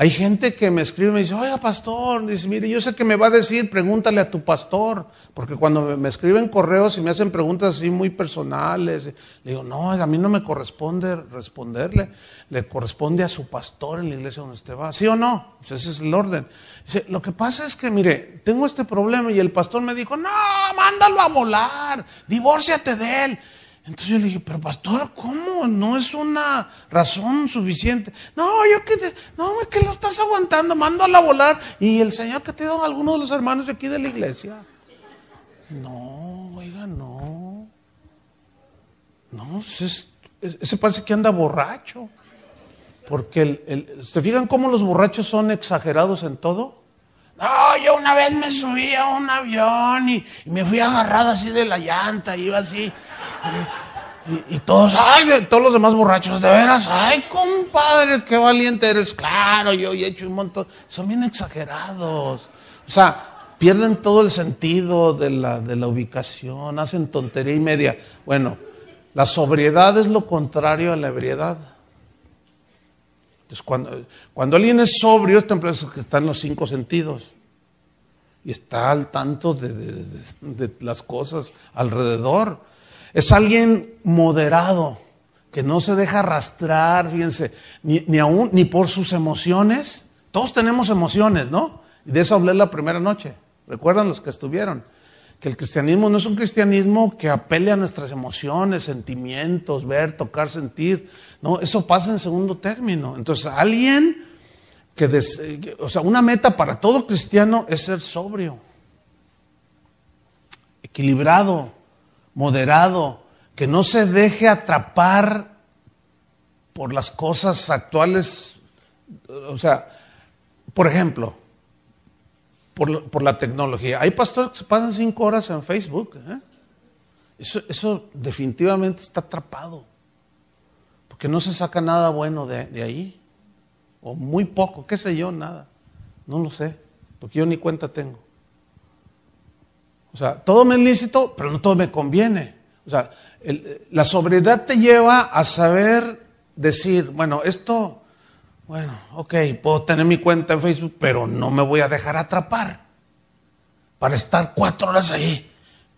Hay gente que me escribe y me dice, oiga, pastor, dice, mire, yo sé que me va a decir, pregúntale a tu pastor, porque cuando me escriben correos y me hacen preguntas así muy personales, le digo, no, a mí no me corresponde responderle, le corresponde a su pastor en la iglesia donde usted va, ¿sí o no? Pues ese es el orden. Dice, lo que pasa es que, mire, tengo este problema y el pastor me dijo, no, mándalo a volar, divórciate de él. Entonces yo le dije, pero pastor, ¿cómo? No es una razón suficiente. No, yo que no, es que lo estás aguantando, mándala a volar. Y el Señor que te dio algunos de los hermanos de aquí de la iglesia. No, oiga, no. No, pues ese, parece que anda borracho. Porque el, el, ¿se fijan cómo los borrachos son exagerados en todo? No, yo una vez me subí a un avión y, me fui agarrado así de la llanta, iba así. Y, todos, ay, todos los demás borrachos, de veras, ay, compadre, qué valiente eres. Claro, yo he hecho un montón. Son bien exagerados. O sea, pierden todo el sentido de la, de la ubicación, hacen tontería y media. Bueno, la sobriedad es lo contrario a la ebriedad. Entonces, cuando, cuando alguien es sobrio, es que está en los cinco sentidos y está al tanto de, las cosas alrededor. Es alguien moderado, que no se deja arrastrar, fíjense, ni, ni aún ni por sus emociones. Todos tenemos emociones, ¿no? Y de eso hablé la primera noche. ¿Recuerdan los que estuvieron? que el cristianismo no es un cristianismo que apele a nuestras emociones, sentimientos, ver, tocar, sentir. No, eso pasa en segundo término. Entonces, alguien que, eh, o sea, una meta para todo cristiano es ser sobrio, equilibrado, moderado, que no se deje atrapar por las cosas actuales. O sea, por ejemplo, por, la tecnología. Hay pastores que se pasan cinco horas en Facebook. ¿eh? Eso, definitivamente está atrapado, porque no se saca nada bueno de, ahí, o muy poco, qué sé yo, nada. No lo sé, porque yo ni cuenta tengo. O sea, todo me es lícito, pero no todo me conviene. O sea, eh, la sobriedad te lleva a saber decir, bueno, esto bueno, ok, puedo tener mi cuenta en Facebook, pero no me voy a dejar atrapar para estar cuatro horas ahí.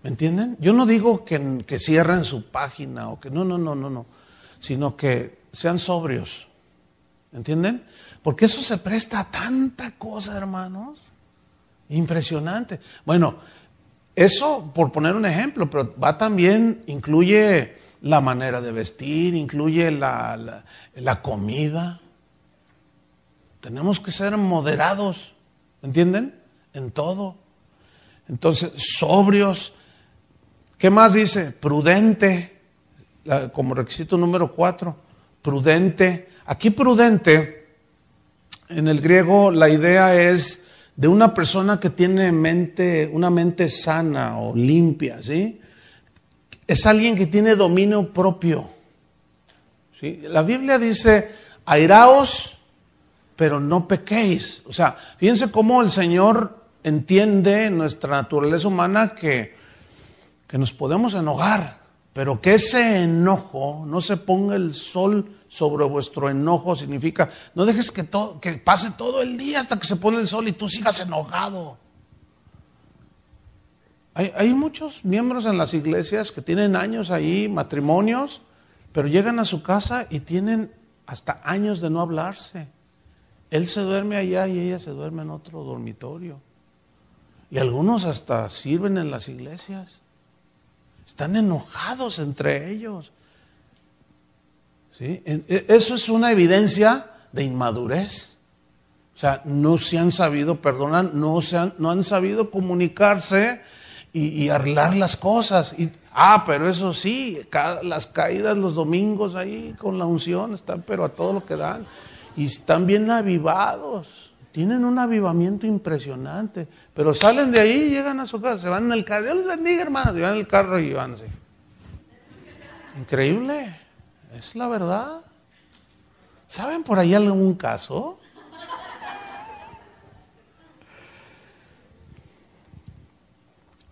¿Me entienden? Yo no digo que, cierren su página o que no, no, no, no, no, sino que sean sobrios. ¿Me entienden? Porque eso se presta a tanta cosa, hermanos. Impresionante. Bueno, eso por poner un ejemplo, pero va también, incluye la manera de vestir, incluye la, la comida, tenemos que ser moderados, ¿entienden? En todo. Entonces, sobrios. ¿Qué más dice? Prudente, como requisito número cuatro. Prudente. Aquí prudente, en el griego la idea es de una persona que tiene mente, una mente sana o limpia, ¿sí? Es alguien que tiene dominio propio. La Biblia dice, airaos pero no pequéis. O sea, fíjense cómo el Señor entiende nuestra naturaleza humana que, que nos podemos enojar, pero que ese enojo no se ponga el sol sobre vuestro enojo significa, no dejes que, que pase todo el día hasta que se pone el sol y tú sigas enojado. Hay, hay, muchos miembros en las iglesias que tienen años ahí, matrimonios, pero llegan a su casa y tienen hasta años de no hablarse. Él se duerme allá y ella se duerme en otro dormitorio. Y algunos hasta sirven en las iglesias. Están enojados entre ellos. E, eso es una evidencia de inmadurez. O sea, no se han sabido perdonar, no, han, no han sabido comunicarse y, arlar arreglar las cosas. ah, pero eso sí, las caídas los domingos ahí con la unción están, pero a todo lo que dan y están bien avivados. Tienen un avivamiento impresionante. Pero salen de ahí y llegan a su casa. Se van en el carro. Dios les bendiga, hermanos. Y van en el carro y van así. Increíble. Es la verdad. ¿Saben por ahí algún caso?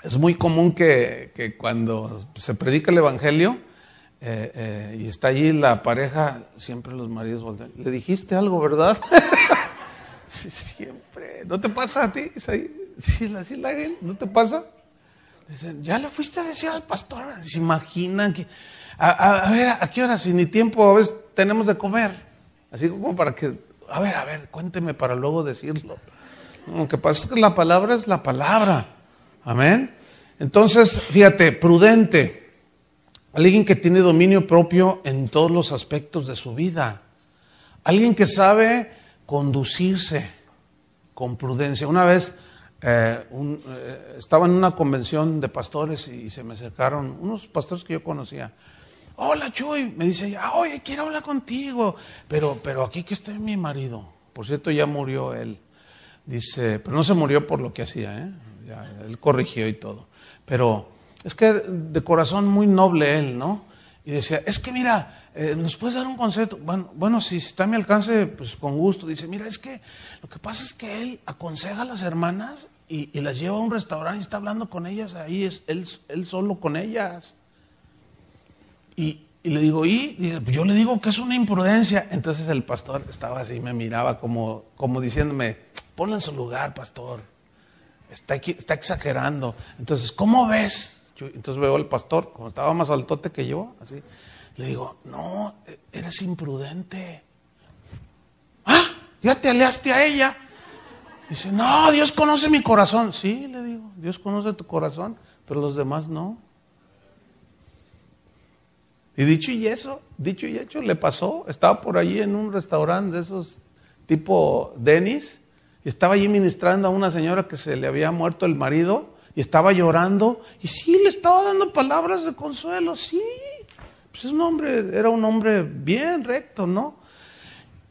Es muy común que, que cuando se predica el Evangelio, eh, eh, y está allí la pareja, siempre los maridos voltean. ¿Le dijiste algo, verdad? siempre. ¿No te pasa a ti? ¿No te pasa? Dicen, ya le fuiste a decir al pastor. ¿Se imaginan que.? A, ver, ¿a qué hora? Si ni tiempo a veces tenemos de comer. Así como para que. A ver, a ver, cuénteme para luego decirlo. Lo que pasa es que la palabra es la palabra. Amén. Entonces, fíjate, prudente Alguien que tiene dominio propio en todos los aspectos de su vida. Alguien que sabe conducirse con prudencia. Una vez eh, eh, estaba en una convención de pastores y, se me acercaron unos pastores que yo conocía. Hola Chuy, me dice, oye, quiero hablar contigo, pero, pero aquí que estoy mi marido. Por cierto, ya murió él. Dice, pero no se murió por lo que hacía, ¿eh? él corrigió y todo. Pero es que de corazón muy noble él, ¿no? Y decía, es que mira, eh, ¿nos puedes dar un concepto? Bueno, bueno, si está a mi alcance, pues con gusto. Dice, mira, es que lo que pasa es que él aconseja a las hermanas y, las lleva a un restaurante y está hablando con ellas ahí, es él, él solo con ellas. Y, le digo, y dice, pues yo le digo que es una imprudencia. Entonces el pastor estaba así, me miraba como, como diciéndome, ponle en su lugar, pastor. Está, está exagerando. Entonces, ¿cómo ves? entonces veo al pastor, como estaba más altote que yo, así, le digo, no, e-, eres imprudente. Ah, ya te aliaste a ella. Dice, no, Dios conoce mi corazón. Sí, le digo, Dios conoce tu corazón, pero los demás no. Y dicho y eso, dicho y hecho, le pasó. Estaba por allí en un restaurante de esos tipo Denis, y estaba allí ministrando a una señora que se le había muerto el marido y estaba llorando y sí, le estaba dando palabras de consuelo, sí. Pues es un hombre, era un hombre bien recto, ¿no?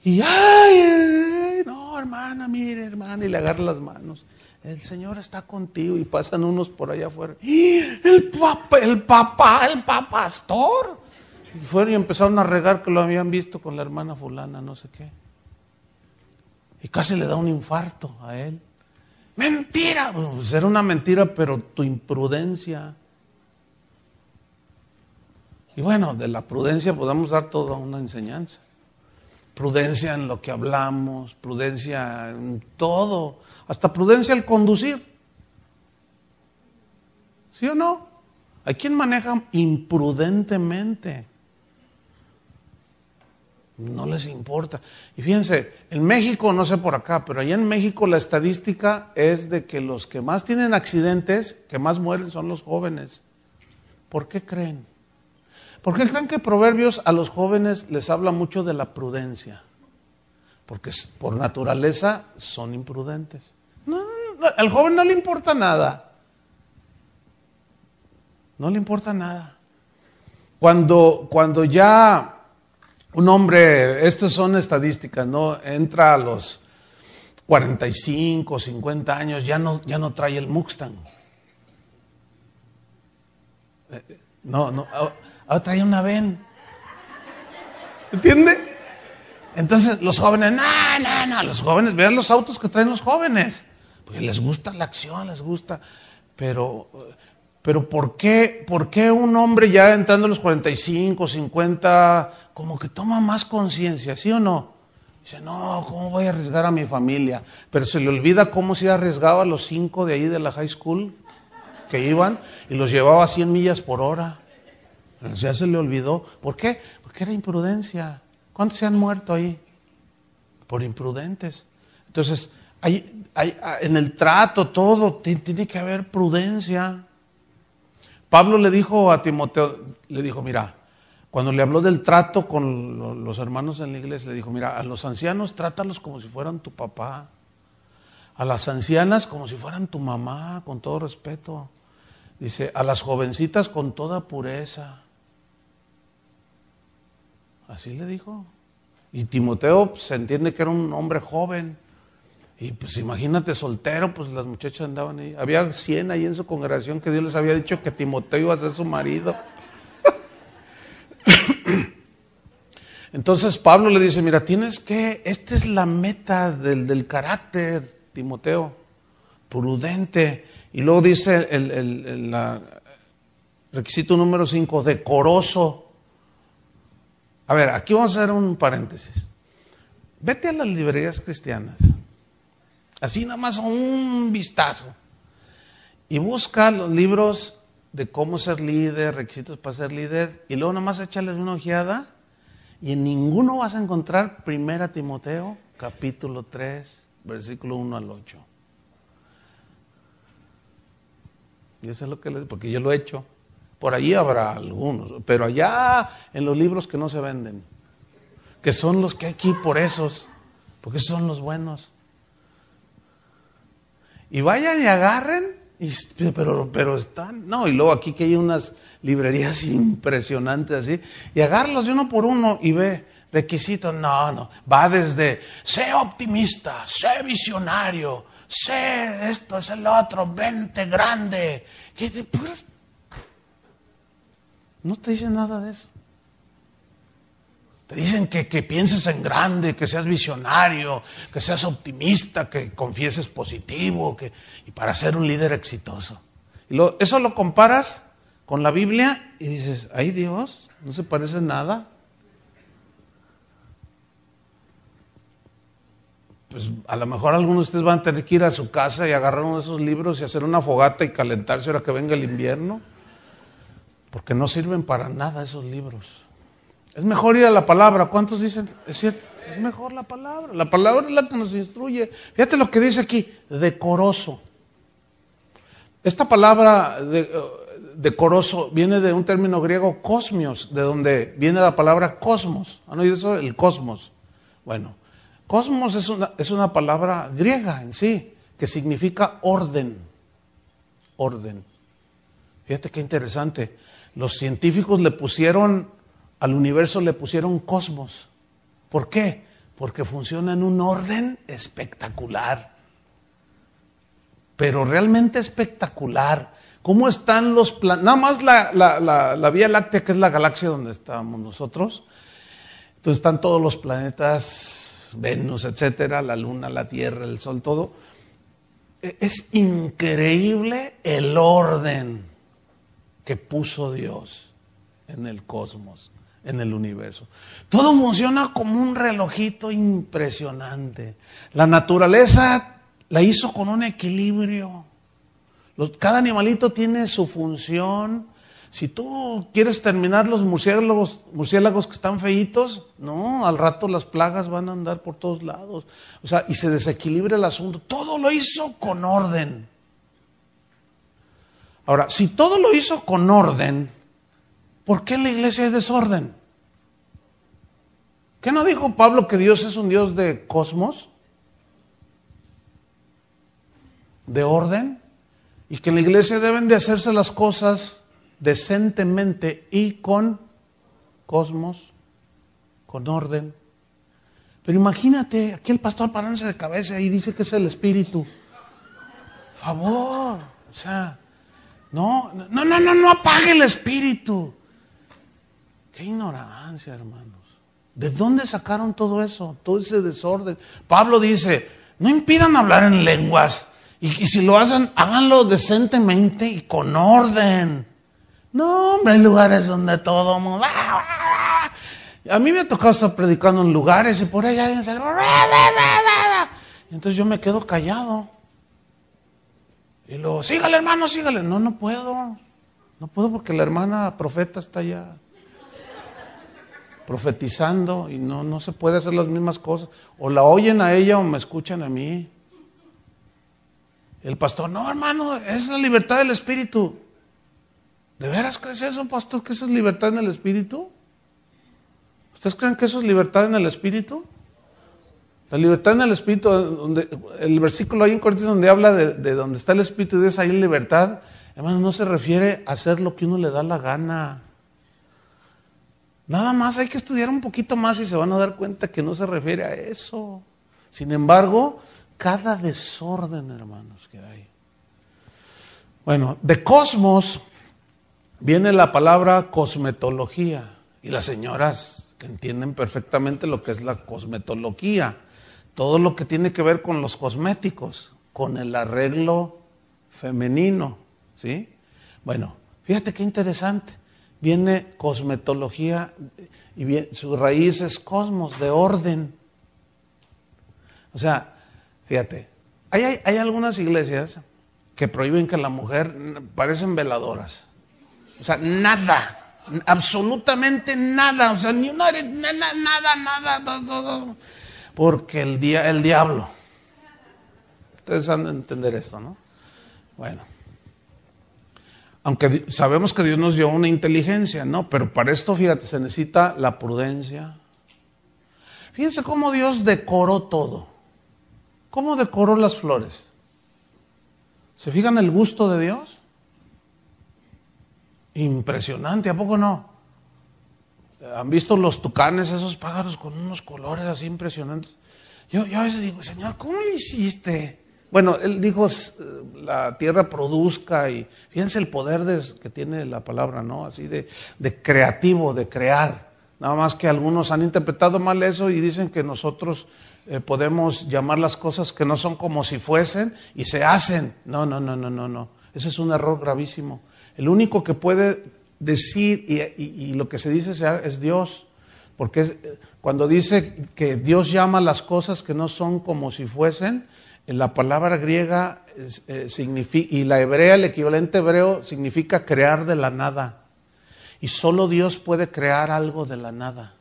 Y, ay, no, hermana, mire, hermana, y le agarra las manos. El Señor está contigo y pasan unos por allá afuera. El papá, el papá, el papastor. Y fueron y empezaron a regar que lo habían visto con la hermana fulana, no sé qué. Y casi le da un infarto a él. Mentira. será pues una mentira, pero tu imprudencia. Y bueno, de la prudencia podemos dar toda una enseñanza. Prudencia en lo que hablamos, prudencia en todo, hasta prudencia al conducir. ¿Sí o no? Hay quien maneja imprudentemente. No les importa. Y fíjense, en México, no sé por acá, pero allá en México la estadística es de que los que más tienen accidentes, que más mueren, son los jóvenes. ¿Por qué creen? ¿Por qué creen que Proverbios a los jóvenes les habla mucho de la prudencia? Porque por naturaleza son imprudentes. No, no, no, al joven no le importa nada. No le importa nada. Cuando, cuando ya un hombre, estas son estadísticas, ¿no? Entra a los 45, 50 años, ya no, ya no trae el Mustang. Eh, no, no, ahora ah, trae una Ben. ¿Entiende? Entonces los jóvenes, no, no, no, los jóvenes, vean los autos que traen los jóvenes. Porque les gusta la acción, les gusta. Pero eh, pero ¿por qué, ¿por qué un hombre ya entrando a los 45, 50, como que toma más conciencia, sí o no? Dice, no, ¿cómo voy a arriesgar a mi familia? Pero se le olvida cómo se arriesgaba a los cinco de ahí de la high school que iban y los llevaba a 100 millas por hora. ya se le olvidó. ¿Por qué? Porque era imprudencia. ¿Cuántos se han muerto ahí? Por imprudentes. Entonces, hay, en el trato, todo, tiene que haber prudencia. Pablo le dijo a Timoteo, le dijo, mira, cuando le habló del trato con los hermanos en la iglesia, le dijo, mira, a los ancianos trátalos como si fueran tu papá, a las ancianas como si fueran tu mamá, con todo respeto. Dice, a las jovencitas con toda pureza. Así le dijo. Y Timoteo se entiende que era un hombre joven. Y pues imagínate, soltero, pues las muchachas andaban ahí. Había 100 ahí en su congregación que Dios les había dicho que Timoteo iba a ser su marido. Entonces Pablo le dice, mira, tienes que, esta es la meta del, carácter, Timoteo, prudente. Y luego dice el, requisito número 5, decoroso. A ver, aquí vamos a hacer un paréntesis. Vete a las librerías cristianas Así nada más un vistazo. Y busca los libros de cómo ser líder, requisitos para ser líder, y luego nada más échales una ojeada y en ninguno vas a encontrar Primera Timoteo, capítulo 3, versículo 1 al 8. Y eso es lo que les porque yo lo he hecho. Por allí habrá algunos, pero allá en los libros que no se venden, que son los que hay aquí por esos, porque son los buenos. Y vayan y agarren, y, pero, pero están, no, y luego aquí que hay unas librerías impresionantes así, y agarlos de uno por uno y ve requisitos, no, no, va desde, sé optimista, sé visionario, sé esto, es el otro, vente grande, que después no te dicen nada de eso. Te dicen que, pienses en grande, que seas visionario, que seas optimista, que confieses positivo, que, y para ser un líder exitoso. Y eso lo comparas con la Biblia y dices, ay Dios, no se parece nada. Pues a lo mejor algunos de ustedes van a tener que ir a su casa y agarrar uno de esos libros y hacer una fogata y calentarse ahora que venga el invierno, porque no sirven para nada esos libros. Es mejor ir a la palabra. ¿Cuántos dicen? Es cierto. Es mejor la palabra. La palabra es la que nos instruye. Fíjate lo que dice aquí, decoroso. Esta palabra eh, decoroso viene de un término griego cosmios, de donde viene la palabra cosmos. ¿Han oído eso? El cosmos. Bueno, cosmos es una, es una palabra griega en sí, que significa orden. Orden. Fíjate qué interesante. Los científicos le pusieron al universo le pusieron cosmos. ¿Por qué? Porque funciona en un orden espectacular. Pero realmente espectacular. ¿Cómo están los planetas? Nada más la, Vía Láctea, que es la galaxia donde estamos nosotros. Entonces están todos los planetas, Venus, etcétera, la Luna, la Tierra, el Sol, todo. E, es increíble el orden que puso Dios en el cosmos en el universo. Todo funciona como un relojito impresionante. La naturaleza la hizo con un equilibrio. Cada animalito tiene su función. Si tú quieres terminar los murciélagos, murciélagos que están feitos, no, al rato las plagas van a andar por todos lados. O sea, y se desequilibra el asunto. Todo lo hizo con orden. Ahora, si todo lo hizo con orden, ¿Por qué la iglesia hay desorden? ¿Qué no dijo Pablo que Dios es un Dios de cosmos? ¿De orden? Y que en la iglesia deben de hacerse las cosas decentemente y con cosmos, con orden. Pero imagínate, aquí el pastor parándose de cabeza y dice que es el espíritu. Por favor, o sea, no, no, no, no, no apague el espíritu. Qué ignorancia, hermanos. ¿De dónde sacaron todo eso? Todo ese desorden. Pablo dice, no impidan hablar en lenguas. Y, si lo hacen, háganlo decentemente y con orden. No, hombre, hay lugares donde todo mundo... Ah, ah, ah". A mí me ha tocado estar predicando en lugares y por ahí alguien se... Entonces yo me quedo callado. Y luego, sígale hermano, sígale. No, no puedo. No puedo porque la hermana profeta está allá profetizando y no, no se puede hacer las mismas cosas. O la oyen a ella o me escuchan a mí. El pastor, no hermano, es la libertad del espíritu. ¿De veras crees eso, pastor, que esa es libertad en el espíritu? ¿Ustedes creen que eso es libertad en el espíritu? La libertad en el espíritu, donde, el versículo ahí en Corintios donde habla de, de, donde está el espíritu de Dios, ahí libertad, hermano, no se refiere a hacer lo que uno le da la gana. Nada más hay que estudiar un poquito más y se van a dar cuenta que no se refiere a eso. Sin embargo, cada desorden, hermanos, que hay. Bueno, de cosmos viene la palabra cosmetología. Y las señoras que entienden perfectamente lo que es la cosmetología. Todo lo que tiene que ver con los cosméticos, con el arreglo femenino. ¿Sí? Bueno, fíjate qué interesante viene cosmetología y bien, su raíz es cosmos, de orden. O sea, fíjate, hay, hay algunas iglesias que prohíben que la mujer parecen veladoras. O sea, nada absolutamente nada, o sea, ni una, nada, nada, nada, porque el, día el diablo. Ustedes han de entender esto, ¿no? Bueno aunque sabemos que Dios nos dio una inteligencia, ¿no? Pero para esto, fíjate, se necesita la prudencia. Fíjense cómo Dios decoró todo. ¿Cómo decoró las flores? ¿Se fijan el gusto de Dios? Impresionante, ¿a poco no? ¿Han visto los tucanes, esos pájaros con unos colores así impresionantes? Yo, yo a veces digo, Señor, ¿cómo lo hiciste? Bueno, él dijo la tierra produzca y fíjense el poder de, que tiene la palabra, ¿no? Así de, de creativo, de crear. Nada más que algunos han interpretado mal eso y dicen que nosotros eh, podemos llamar las cosas que no son como si fuesen y se hacen. No, no, no, no, no, no. Ese es un error gravísimo. El único que puede decir y, lo que se dice es Dios. Porque eh, cuando dice que Dios llama las cosas que no son como si fuesen, la palabra griega eh, y la hebrea, el equivalente hebreo, significa crear de la nada. Y solo Dios puede crear algo de la nada.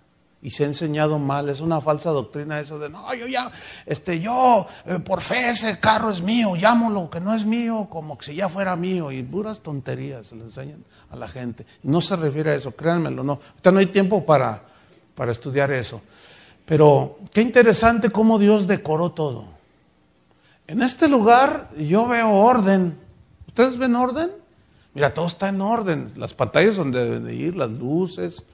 Y se ha enseñado mal, es una falsa doctrina eso de, no, yo ya, este, yo, eh, por fe ese carro es mío, llámalo, que no es mío, como que si ya fuera mío. Y puras tonterías se le enseñan a la gente. No se refiere a eso, créanmelo, no. Ahorita no hay tiempo para, para estudiar eso. Pero qué interesante cómo Dios decoró todo. En este lugar yo veo orden. ¿Ustedes ven orden? Mira, todo está en orden. Las pantallas donde deben ir, las luces,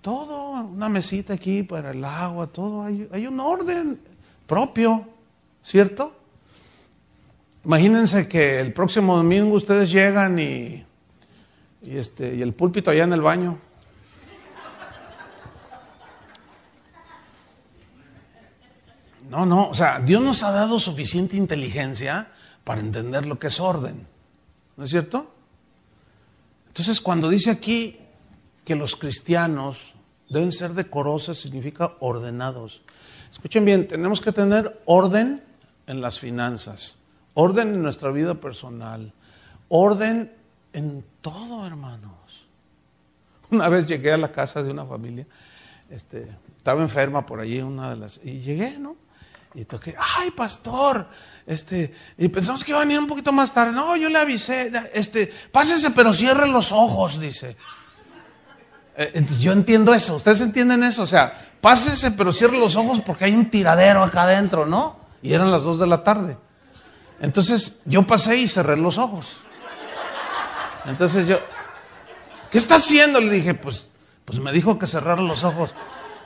todo, una mesita aquí para el agua, todo. Hay, un orden propio, ¿cierto? Imagínense que el próximo domingo ustedes llegan y, y, este, y el púlpito allá en el baño. No, no, o sea, Dios nos ha dado suficiente inteligencia para entender lo que es orden. ¿No es cierto? Entonces, cuando dice aquí que los cristianos deben ser decorosos, significa ordenados. Escuchen bien, tenemos que tener orden en las finanzas, orden en nuestra vida personal, orden en todo, hermanos. Una vez llegué a la casa de una familia, este, estaba enferma por allí, una de las, y llegué, ¿no? Y toqué, ay, pastor, este, y pensamos que iba a venir un poquito más tarde. No, yo le avisé, este, pásese, pero cierre los ojos, dice. Eh, yo entiendo eso, ustedes entienden eso, o sea, pásese, pero cierre los ojos porque hay un tiradero acá adentro, ¿no? Y eran las dos de la tarde. Entonces, yo pasé y cerré los ojos. Entonces yo, ¿qué está haciendo? Le dije, pues, pues me dijo que cerrara los ojos.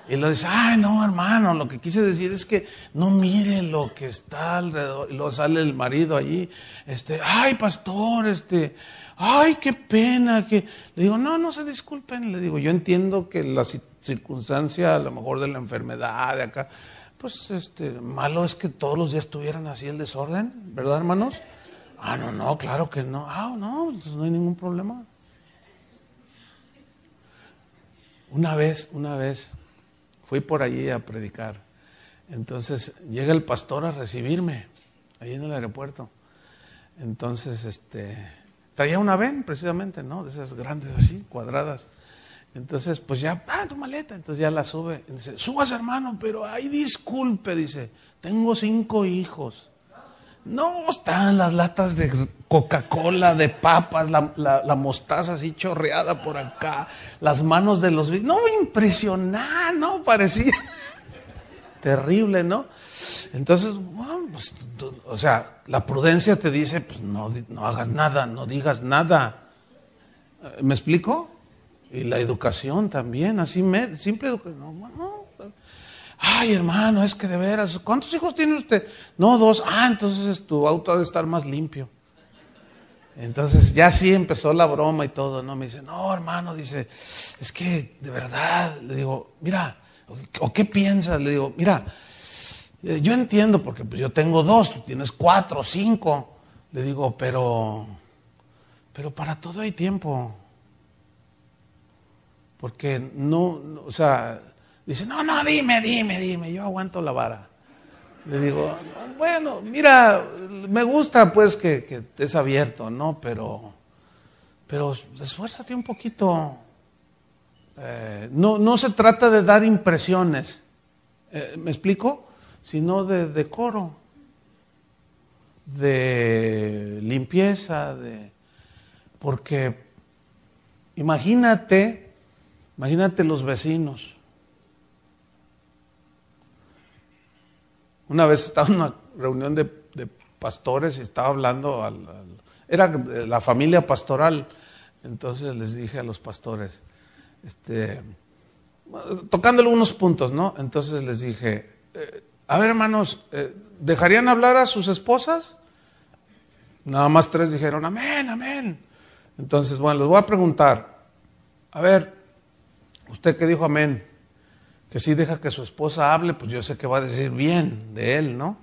Y lo dice, ay, no, hermano, lo que quise decir es que no mire lo que está alrededor. Y luego sale el marido allí, este, ay, pastor, este, ay, qué pena. Que... Le digo, no, no se disculpen. Le digo, yo entiendo que la circunstancia, a lo mejor de la enfermedad, de acá, pues, este, malo es que todos los días tuvieran así el desorden, ¿verdad, hermanos? Ah, no, no, claro que no. Ah, no, pues, no hay ningún problema. Una vez, una vez, Fui por allí a predicar. Entonces llega el pastor a recibirme, ahí en el aeropuerto. Entonces, este, traía una ven precisamente, ¿no? De esas grandes así, cuadradas. Entonces, pues ya, ah, tu maleta. Entonces ya la sube. Dice, subas hermano, pero ay, disculpe, dice, tengo cinco hijos. No, están las latas de Coca-Cola, de papas, la, mostaza así chorreada por acá, las manos de los... No, impresionante, ¿no? Parecía terrible, ¿no? Entonces, pues, o sea, la prudencia te dice, pues no, hagas nada, no digas nada. ¿Me explico? Y la educación también, así, me, simple educación. No, no, Ay, hermano, es que de veras, ¿cuántos hijos tiene usted? No, dos. Ah, entonces tu auto ha de estar más limpio. Entonces ya sí empezó la broma y todo, ¿no? Me dice, no, hermano, dice, es que de verdad, le digo, mira, ¿o qué piensas? Le digo, mira, eh, yo entiendo porque pues, yo tengo dos, tú tienes cuatro, cinco. Le digo, pero, pero para todo hay tiempo. Porque no o sea, Dice, no, no, dime, dime, dime, yo aguanto la vara. Le digo, bueno, mira, me gusta pues que, que abierto, ¿no? Pero, pero esfuérzate un poquito. Eh, no, no se trata de dar impresiones, eh, ¿me explico? Sino de decoro, de limpieza, de... Porque imagínate, imagínate los vecinos Una vez estaba en una reunión de, pastores y estaba hablando, al, era la familia pastoral, entonces les dije a los pastores, este, tocándole unos puntos, ¿no? Entonces les dije, eh, a ver hermanos, eh, ¿dejarían hablar a sus esposas? Nada más tres dijeron, amén, amén. Entonces, bueno, les voy a preguntar, a ver, ¿usted qué dijo amén? que si deja que su esposa hable, pues yo sé que va a decir bien de él, ¿no?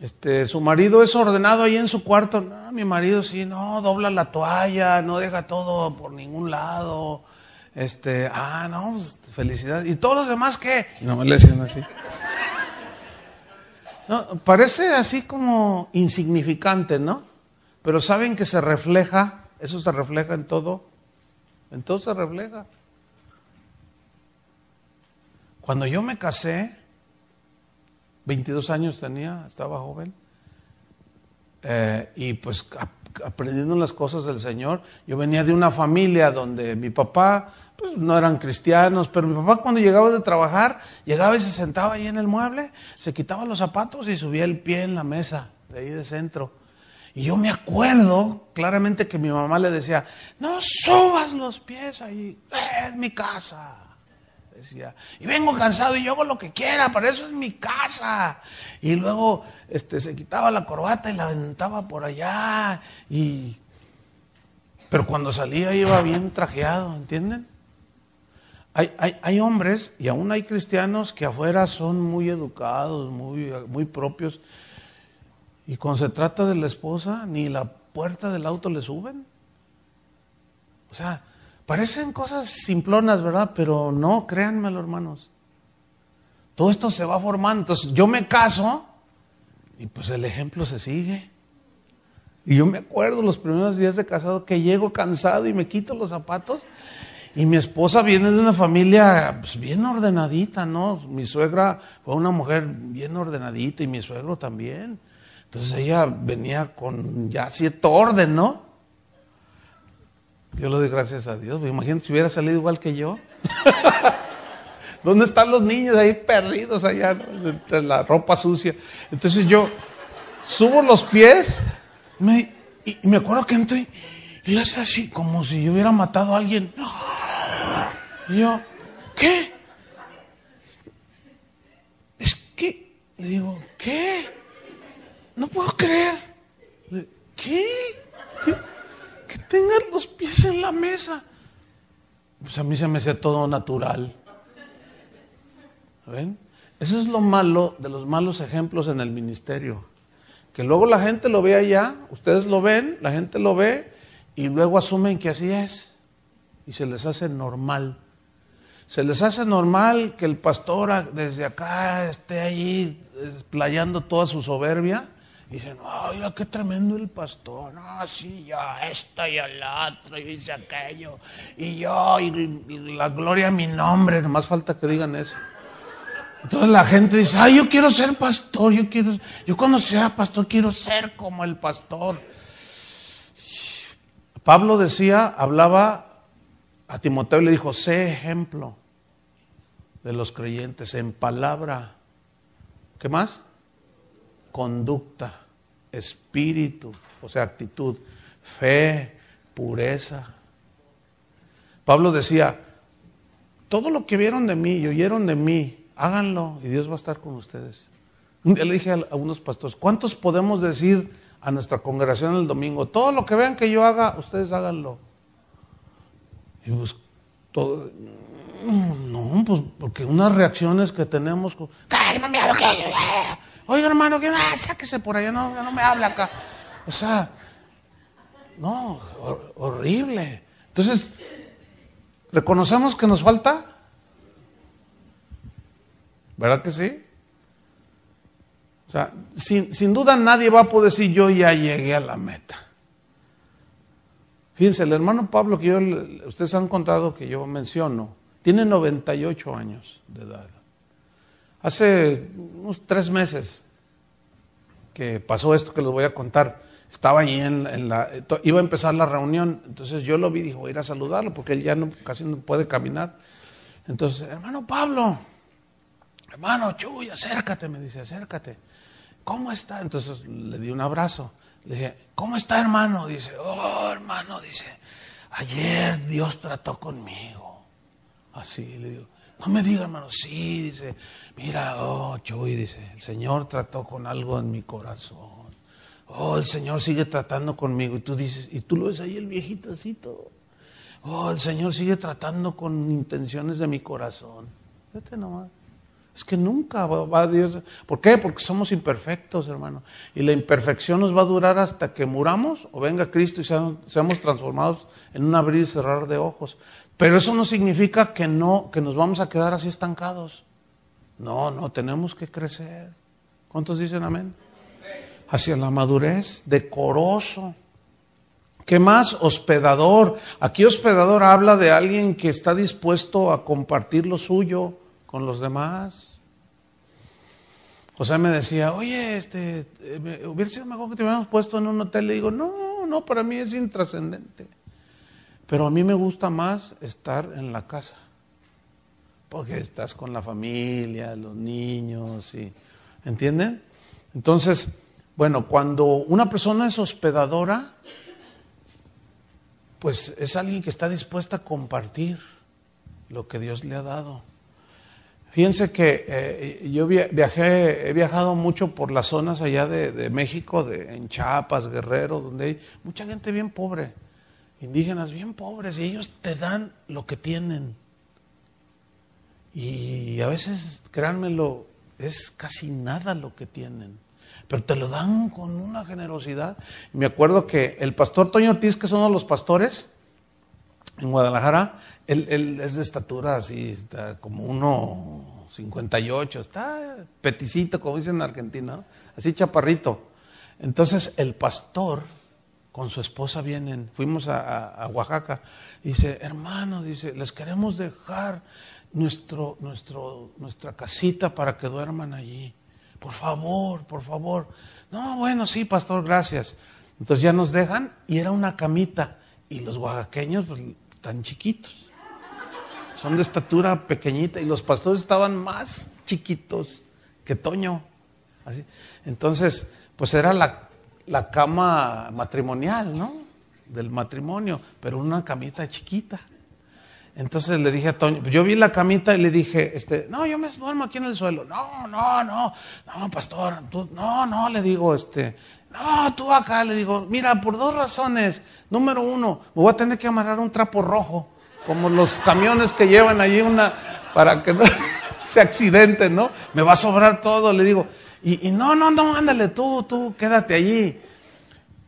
Este, su marido es ordenado ahí en su cuarto. No, mi marido sí, no, dobla la toalla, no deja todo por ningún lado. Este, ah, no, pues, felicidad. ¿Y todos los demás qué? no me le decían así. No, parece así como insignificante, ¿no? Pero saben que se refleja, eso se refleja en todo. En todo se refleja. Cuando yo me casé, 22 años tenía, estaba joven, eh, y pues aprendiendo las cosas del Señor, yo venía de una familia donde mi papá, pues no eran cristianos, pero mi papá cuando llegaba de trabajar, llegaba y se sentaba ahí en el mueble, se quitaba los zapatos y subía el pie en la mesa, de ahí de centro. Y yo me acuerdo claramente que mi mamá le decía, no subas los pies ahí, es mi casa. Decía, y vengo cansado y yo hago lo que quiera, pero eso es mi casa. Y luego este, se quitaba la corbata y la aventaba por allá. Y... Pero cuando salía iba bien trajeado, ¿entienden? Hay, hay, hay, hombres y aún hay cristianos que afuera son muy educados, muy, muy propios. Y cuando se trata de la esposa, ni la puerta del auto le suben. O sea, Parecen cosas simplonas, ¿verdad? Pero no, créanmelo, hermanos. Todo esto se va formando. Entonces, yo me caso y pues el ejemplo se sigue. Y yo me acuerdo los primeros días de casado que llego cansado y me quito los zapatos. Y mi esposa viene de una familia pues, bien ordenadita, ¿no? Mi suegra fue una mujer bien ordenadita y mi suegro también. Entonces ella venía con ya cierto orden, ¿no? Yo le doy gracias a Dios. me imagino si hubiera salido igual que yo. ¿Dónde están los niños ahí perdidos allá entre la ropa sucia? Entonces yo subo los pies y, me acuerdo que entré y lo hace así como si yo hubiera matado a alguien. Y yo, ¿qué? Es que, le digo, ¿qué? No puedo creer. ¿Qué? ¿Qué? Tengan los pies en la mesa. Pues a mí se me hacía todo natural. ¿Ven? Eso es lo malo de los malos ejemplos en el ministerio. Que luego la gente lo ve allá, ustedes lo ven, la gente lo ve y luego asumen que así es. Y se les hace normal. Se les hace normal que el pastor desde acá esté ahí desplayando eh, toda su soberbia dicen, ay, qué tremendo el pastor. así sí, yo esto y el otro, y dice aquello, y yo, y, la gloria a mi nombre, nomás falta que digan eso. Entonces la gente dice, ay, yo quiero ser pastor, yo quiero, yo cuando sea pastor quiero ser como el pastor. Pablo decía, hablaba a Timoteo y le dijo, sé ejemplo de los creyentes en palabra. ¿Qué más? conducta, espíritu, o sea, actitud, fe, pureza. Pablo decía, todo lo que vieron de mí y oyeron de mí, háganlo y Dios va a estar con ustedes. Un día le dije a unos pastores, ¿cuántos podemos decir a nuestra congregación el domingo? Todo lo que vean que yo haga, ustedes háganlo. Y pues, todo, no, pues porque unas reacciones que tenemos, eh, oiga hermano, que ah, sáquese por allá, no, me habla acá. O sea, no, horrible. Entonces, ¿reconocemos que nos falta? ¿Verdad que sí? O sea, sin, duda nadie va a poder decir yo ya llegué a la meta. Fíjense, el hermano Pablo que yo, ustedes han contado que yo menciono, tiene 98 años de edad. Hace unos tres meses que pasó esto que les voy a contar. Estaba ahí en, la, iba a empezar la reunión, entonces yo lo vi, dijo, voy a ir a saludarlo porque él ya casi no puede caminar. Entonces, hermano Pablo, hermano Chuy, acércate, me dice, acércate. ¿Cómo está? Entonces le di un abrazo. Le dije, ¿cómo está hermano? Dice, oh hermano, dice, ayer Dios trató conmigo. Así le digo, no me diga, hermano, sí, dice, mira, oh, Chuy, dice, el Señor trató con algo en mi corazón. Oh, el Señor sigue tratando conmigo. Y tú dices, y tú lo ves ahí el viejito así todo. Oh, el Señor sigue tratando con intenciones de mi corazón. Fíjate nomás. Es que nunca va, a Dios. ¿Por qué? Porque somos imperfectos, hermano. Y la imperfección nos va a durar hasta que muramos o venga Cristo y seamos, seamos transformados en un abrir y cerrar de ojos. Pero eso no significa que no, que nos vamos a quedar así estancados. No, no, tenemos que crecer. ¿Cuántos dicen amén? Hacia la madurez, decoroso. ¿Qué más? Hospedador. Aquí hospedador habla de alguien que está dispuesto a compartir lo suyo con los demás. sea, me decía, oye, este, eh, hubiera sido mejor que te hubiéramos puesto en un hotel. Le digo, no, no, para mí es intrascendente. Pero a mí me gusta más estar en la casa, porque estás con la familia, los niños, y, ¿entienden? Entonces, bueno, cuando una persona es hospedadora, pues es alguien que está dispuesta a compartir lo que Dios le ha dado. Fíjense que eh, yo viajé, he viajado mucho por las zonas allá de, de México, de, en Chiapas, Guerrero, donde hay mucha gente bien pobre indígenas bien pobres y ellos te dan lo que tienen. Y a veces, créanmelo, es casi nada lo que tienen. Pero te lo dan con una generosidad. me acuerdo que el pastor Toño Ortiz, que es uno de los pastores en Guadalajara, él, es de estatura así, está como uno ocho está peticito, como dicen en Argentina, así chaparrito. Entonces el pastor con su esposa vienen, fuimos a, Oaxaca, dice, hermano, dice, les queremos dejar nuestro, nuestro, nuestra casita para que duerman allí. Por favor, por favor. No, bueno, sí, pastor, gracias. Entonces ya nos dejan y era una camita. Y los oaxaqueños, pues, tan chiquitos. Son de estatura pequeñita. Y los pastores estaban más chiquitos que Toño. Así. Entonces, pues era la la cama matrimonial, ¿no? Del matrimonio, pero una camita chiquita. Entonces le dije a Toño, yo vi la camita y le dije, este, no, yo me duermo aquí en el suelo. No, no, no, no, pastor, no, no, le digo, este, no, tú acá, le digo, mira, por dos razones. Número uno, me voy a tener que amarrar un trapo rojo, como los camiones que llevan allí una, para que no se accidente, ¿no? Me va a sobrar todo, le digo. Y, no, no, no, ándale tú, tú, quédate allí.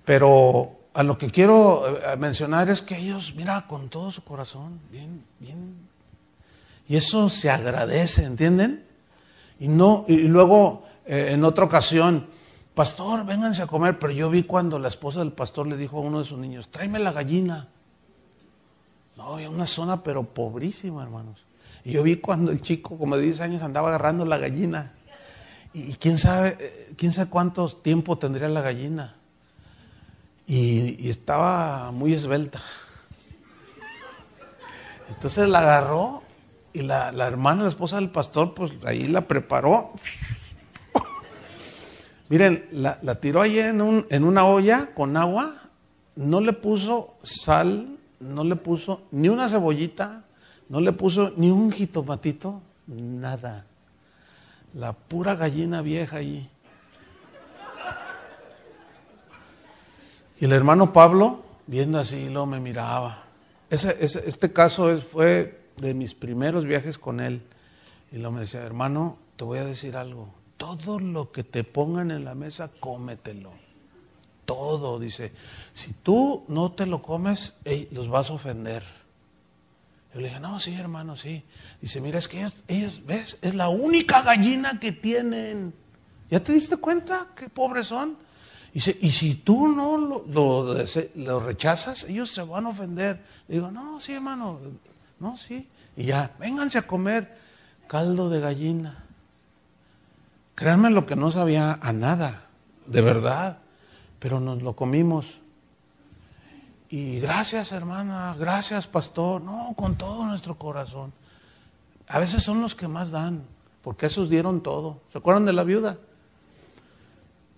Pero a lo que quiero eh, mencionar es que ellos, mira, con todo su corazón, bien, bien. Y eso se agradece, ¿entienden? Y, no, y luego, eh, en otra ocasión, pastor, vénganse a comer, pero yo vi cuando la esposa del pastor le dijo a uno de sus niños, tráeme la gallina. No, había una zona pero pobrísima, hermanos. Y yo vi cuando el chico, como de 10 años, andaba agarrando la gallina y quién sabe, eh, quién sabe cuánto tiempo tendría la gallina. Y, estaba muy esbelta. Entonces la agarró y la, hermana, la esposa del pastor, pues ahí la preparó. Miren, la, tiró ahí en, un, en una olla con agua, no le puso sal, no le puso ni una cebollita, no le puso ni un jitomatito, nada. La pura gallina vieja allí. Y el hermano Pablo, viendo así, lo me miraba. Ese, ese, este caso fue de mis primeros viajes con él. Y lo me decía, hermano, te voy a decir algo. Todo lo que te pongan en la mesa, cómetelo. Todo, dice. Si tú no te lo comes, los vas a ofender. Yo le dije, no, sí, hermano, sí. Dice, mira, es que ellos, ¿ves? Es la única gallina que tienen. ¿Ya te diste cuenta qué pobres son? Dice, y si tú no lo, lo rechazas, ellos se van a ofender. Le digo, no, sí, hermano, no, sí. Y ya, vénganse a comer caldo de gallina. Créanme lo que no sabía a nada, de verdad, pero nos lo comimos. Y gracias hermana, gracias pastor, no, con todo nuestro corazón. A veces son los que más dan, porque esos dieron todo. ¿Se acuerdan de la viuda?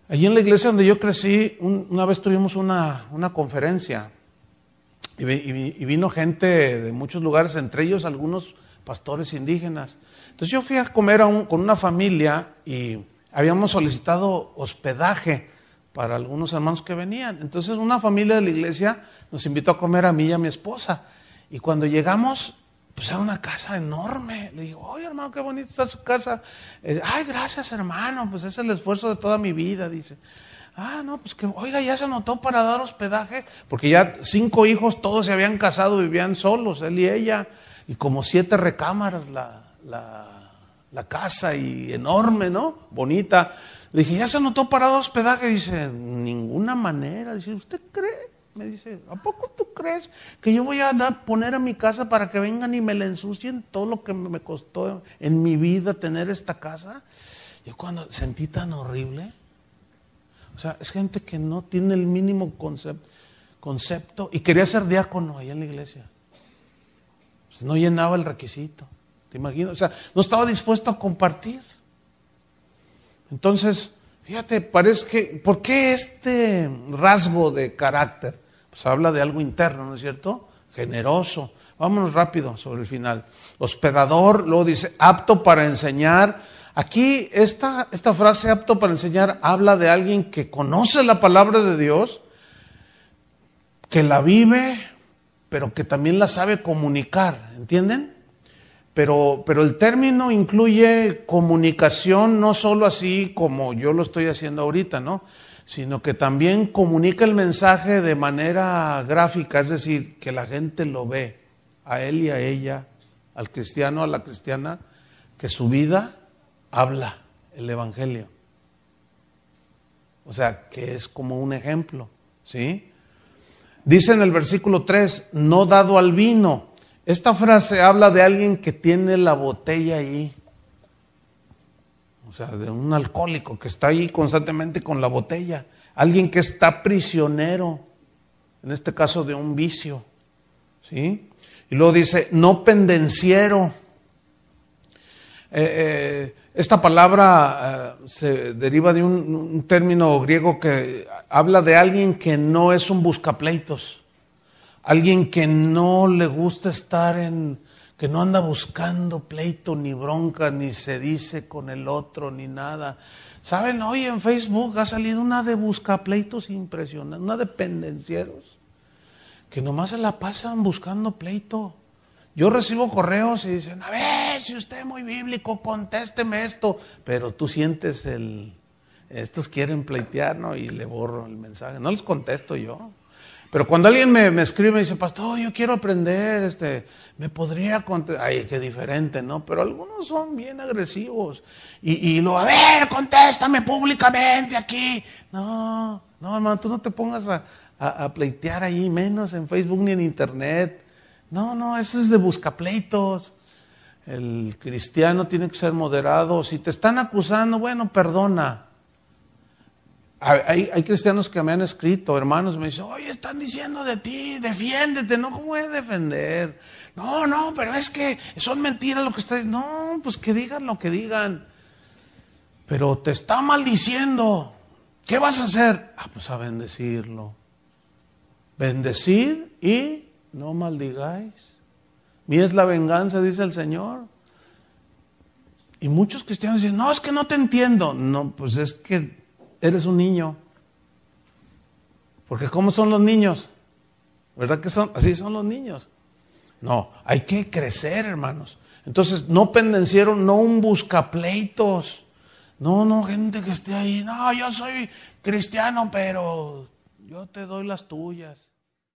Allí en la iglesia donde yo crecí, una vez tuvimos una, una conferencia y, vino gente de muchos lugares, entre ellos algunos pastores indígenas. Entonces yo fui a comer con una familia y habíamos solicitado hospedaje para algunos hermanos que venían. Entonces una familia de la iglesia nos invitó a comer a mí y a mi esposa. Y cuando llegamos, pues era una casa enorme. Le digo, oye hermano, qué bonita está su casa. Eh, Ay, gracias hermano, pues es el esfuerzo de toda mi vida, dice. Ah, no, pues que, oiga, ya se anotó para dar hospedaje, porque ya cinco hijos, todos se habían casado, vivían solos, él y ella, y como siete recámaras la, la, la casa, y enorme, ¿no? Bonita. Le dije, ¿ya se anotó para dos hospedaje? Dice, ninguna manera. Dice, ¿usted cree? Me dice, ¿a poco tú crees que yo voy a poner a mi casa para que vengan y me la ensucien todo lo que me costó en mi vida tener esta casa? Yo cuando sentí tan horrible. O sea, es gente que no tiene el mínimo concepto, y quería ser diácono ahí en la iglesia. Pues no llenaba el requisito, te imagino. O sea, no estaba dispuesto a compartir. Entonces, fíjate, parece que, ¿por qué este rasgo de carácter? Pues habla de algo interno, ¿no es cierto? Generoso. Vámonos rápido sobre el final. Hospedador, luego dice, apto para enseñar. Aquí esta, esta frase apto para enseñar habla de alguien que conoce la palabra de Dios, que la vive, pero que también la sabe comunicar, ¿entienden? Pero, el término incluye comunicación no solo así como yo lo estoy haciendo ahorita, ¿no? Sino que también comunica el mensaje de manera gráfica, es decir, que la gente lo ve, a él y a ella, al cristiano, a la cristiana, que su vida habla el Evangelio. O sea, que es como un ejemplo, ¿sí? Dice en el versículo 3, no dado al vino esta frase habla de alguien que tiene la botella ahí. O sea, de un alcohólico que está ahí constantemente con la botella. Alguien que está prisionero, en este caso de un vicio. ¿Sí? Y luego dice, no pendenciero. Eh, eh, esta palabra eh, se deriva de un, término griego que habla de alguien que no es un buscapleitos alguien que no le gusta estar en, que no anda buscando pleito ni bronca, ni se dice con el otro, ni nada. Saben, hoy en Facebook ha salido una de buscapleitos impresionante, una de pendencieros, que nomás se la pasan buscando pleito. Yo recibo correos y dicen, a ver, si usted es muy bíblico, contésteme esto. Pero tú sientes el, estos quieren pleitear, ¿no? Y le borro el mensaje. No les contesto yo. Pero cuando alguien me, escribe y dice, pastor, yo quiero aprender, este, me podría contestar. Ay, qué diferente, ¿no? Pero algunos son bien agresivos. Y, lo, a ver, contéstame públicamente aquí. No, no, hermano, tú no te pongas a, a pleitear ahí, menos en Facebook ni en Internet. No, no, eso es de buscapleitos. El cristiano tiene que ser moderado. Si te están acusando, bueno, perdona. Hay, cristianos que me han escrito, hermanos, me dicen, oye, están diciendo de ti, defiéndete, no, ¿cómo es defender? No, no, pero es que son mentiras lo que está diciendo. No, pues que digan lo que digan. Pero te está maldiciendo. ¿Qué vas a hacer? Ah, pues a bendecirlo. bendecir y no maldigáis. Mí es la venganza, dice el Señor. Y muchos cristianos dicen, no, es que no te entiendo. No, pues es que eres un niño. Porque ¿cómo son los niños? ¿Verdad que son? Así son los niños. No, hay que crecer, hermanos. Entonces, no pendenciero, no un buscapleitos. No, no, gente que esté ahí. No, yo soy cristiano, pero yo te doy las tuyas.